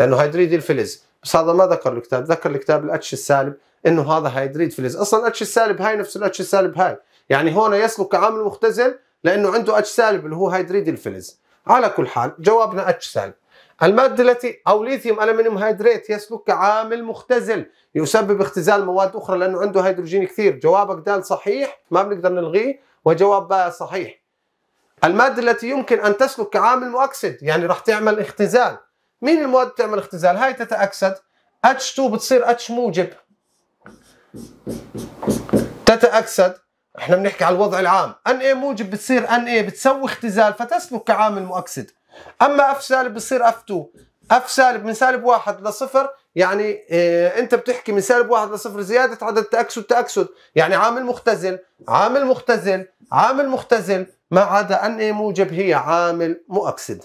لانه هيدريد الفلز بس هذا ما ذكر الكتاب ذكر الكتاب الاتش السالب انه هذا هيدريد فلز اصلا الاتش السالب هاي نفس الاتش السالب هاي يعني هون يسلك كعامل مختزل لانه عنده اتش سالب اللي هو هيدريد الفلز على كل حال جوابنا اتش سالب المادة التي أو ليثيوم ألمنيوم هيدريت يسلك كعامل مختزل يسبب اختزال مواد أخرى لأنه عنده هيدروجين كثير جوابك دال صحيح ما بنقدر نلغيه وجواب باء صحيح المادة التي يمكن أن تسلك كعامل مؤكسد يعني راح تعمل اختزال مين المواد تعمل اختزال هاي تتأكسد H2 بتصير H موجب تتأكسد احنا بنحكي على الوضع العام Na موجب بتصير Na بتسوي اختزال فتسلك كعامل مؤكسد اما اف سالب بصير اف 2 اف سالب من سالب واحد لصفر يعني إيه انت بتحكي من سالب واحد لصفر زياده عدد تاكسد تاكسد يعني عامل مختزل عامل مختزل عامل مختزل ما عدا ان اي موجب هي عامل مؤكسد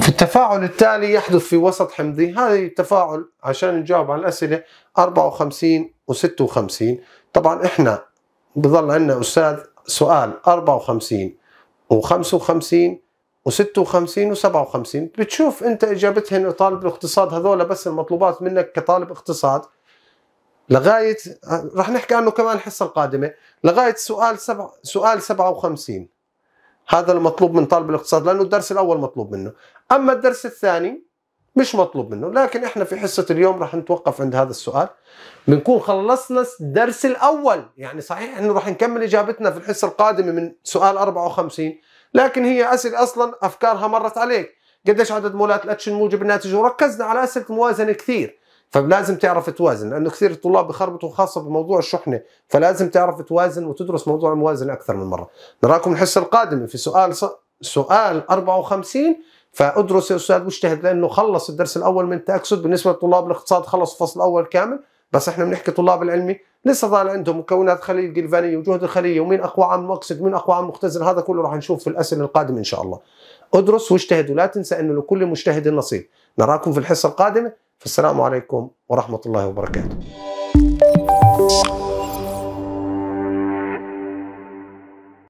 في التفاعل التالي يحدث في وسط حمضي هذا التفاعل عشان نجاوب على الأسئلة 54 و 56 طبعا إحنا بظل عندنا أستاذ سؤال 54 و55 و56 و57 بتشوف انت اجابتهن طالب الاقتصاد هذول بس المطلوبات منك كطالب اقتصاد لغايه رح نحكي عنه كمان الحصه القادمه لغايه سؤال سبع سؤال 57 هذا المطلوب من طالب الاقتصاد لانه الدرس الاول مطلوب منه اما الدرس الثاني مش مطلوب منه لكن احنا في حصة اليوم راح نتوقف عند هذا السؤال بنكون خلصنا الدرس الأول يعني صحيح انه راح نكمل إجابتنا في الحصة القادمة من سؤال 54 لكن هي أسئلة أصلا أفكارها مرت عليك قديش عدد مولات الأتش الموجب الناتج وركزنا على أسئلة موازنة كثير فلازم تعرف توازن لأنه كثير الطلاب بخربطوا خاصة بموضوع الشحنة فلازم تعرف توازن وتدرس موضوع الموازنة أكثر من مرة نراكم الحصة القادمة في سؤال س... سؤال 54 فادرس يا استاذ واجتهد لانه خلص الدرس الاول من تاكسد بالنسبه لطلاب الاقتصاد خلص الفصل الاول كامل بس احنا بنحكي طلاب العلمي لسه ظل عندهم مكونات خليه الجلفانيه وجهد الخليه ومين اقوى عامل مقصد مين اقوى عامل مختزل هذا كله راح نشوف في الاسئله القادمه ان شاء الله ادرس واجتهد ولا تنسى انه لكل مجتهد نصيب نراكم في الحصه القادمه فالسلام عليكم ورحمه الله وبركاته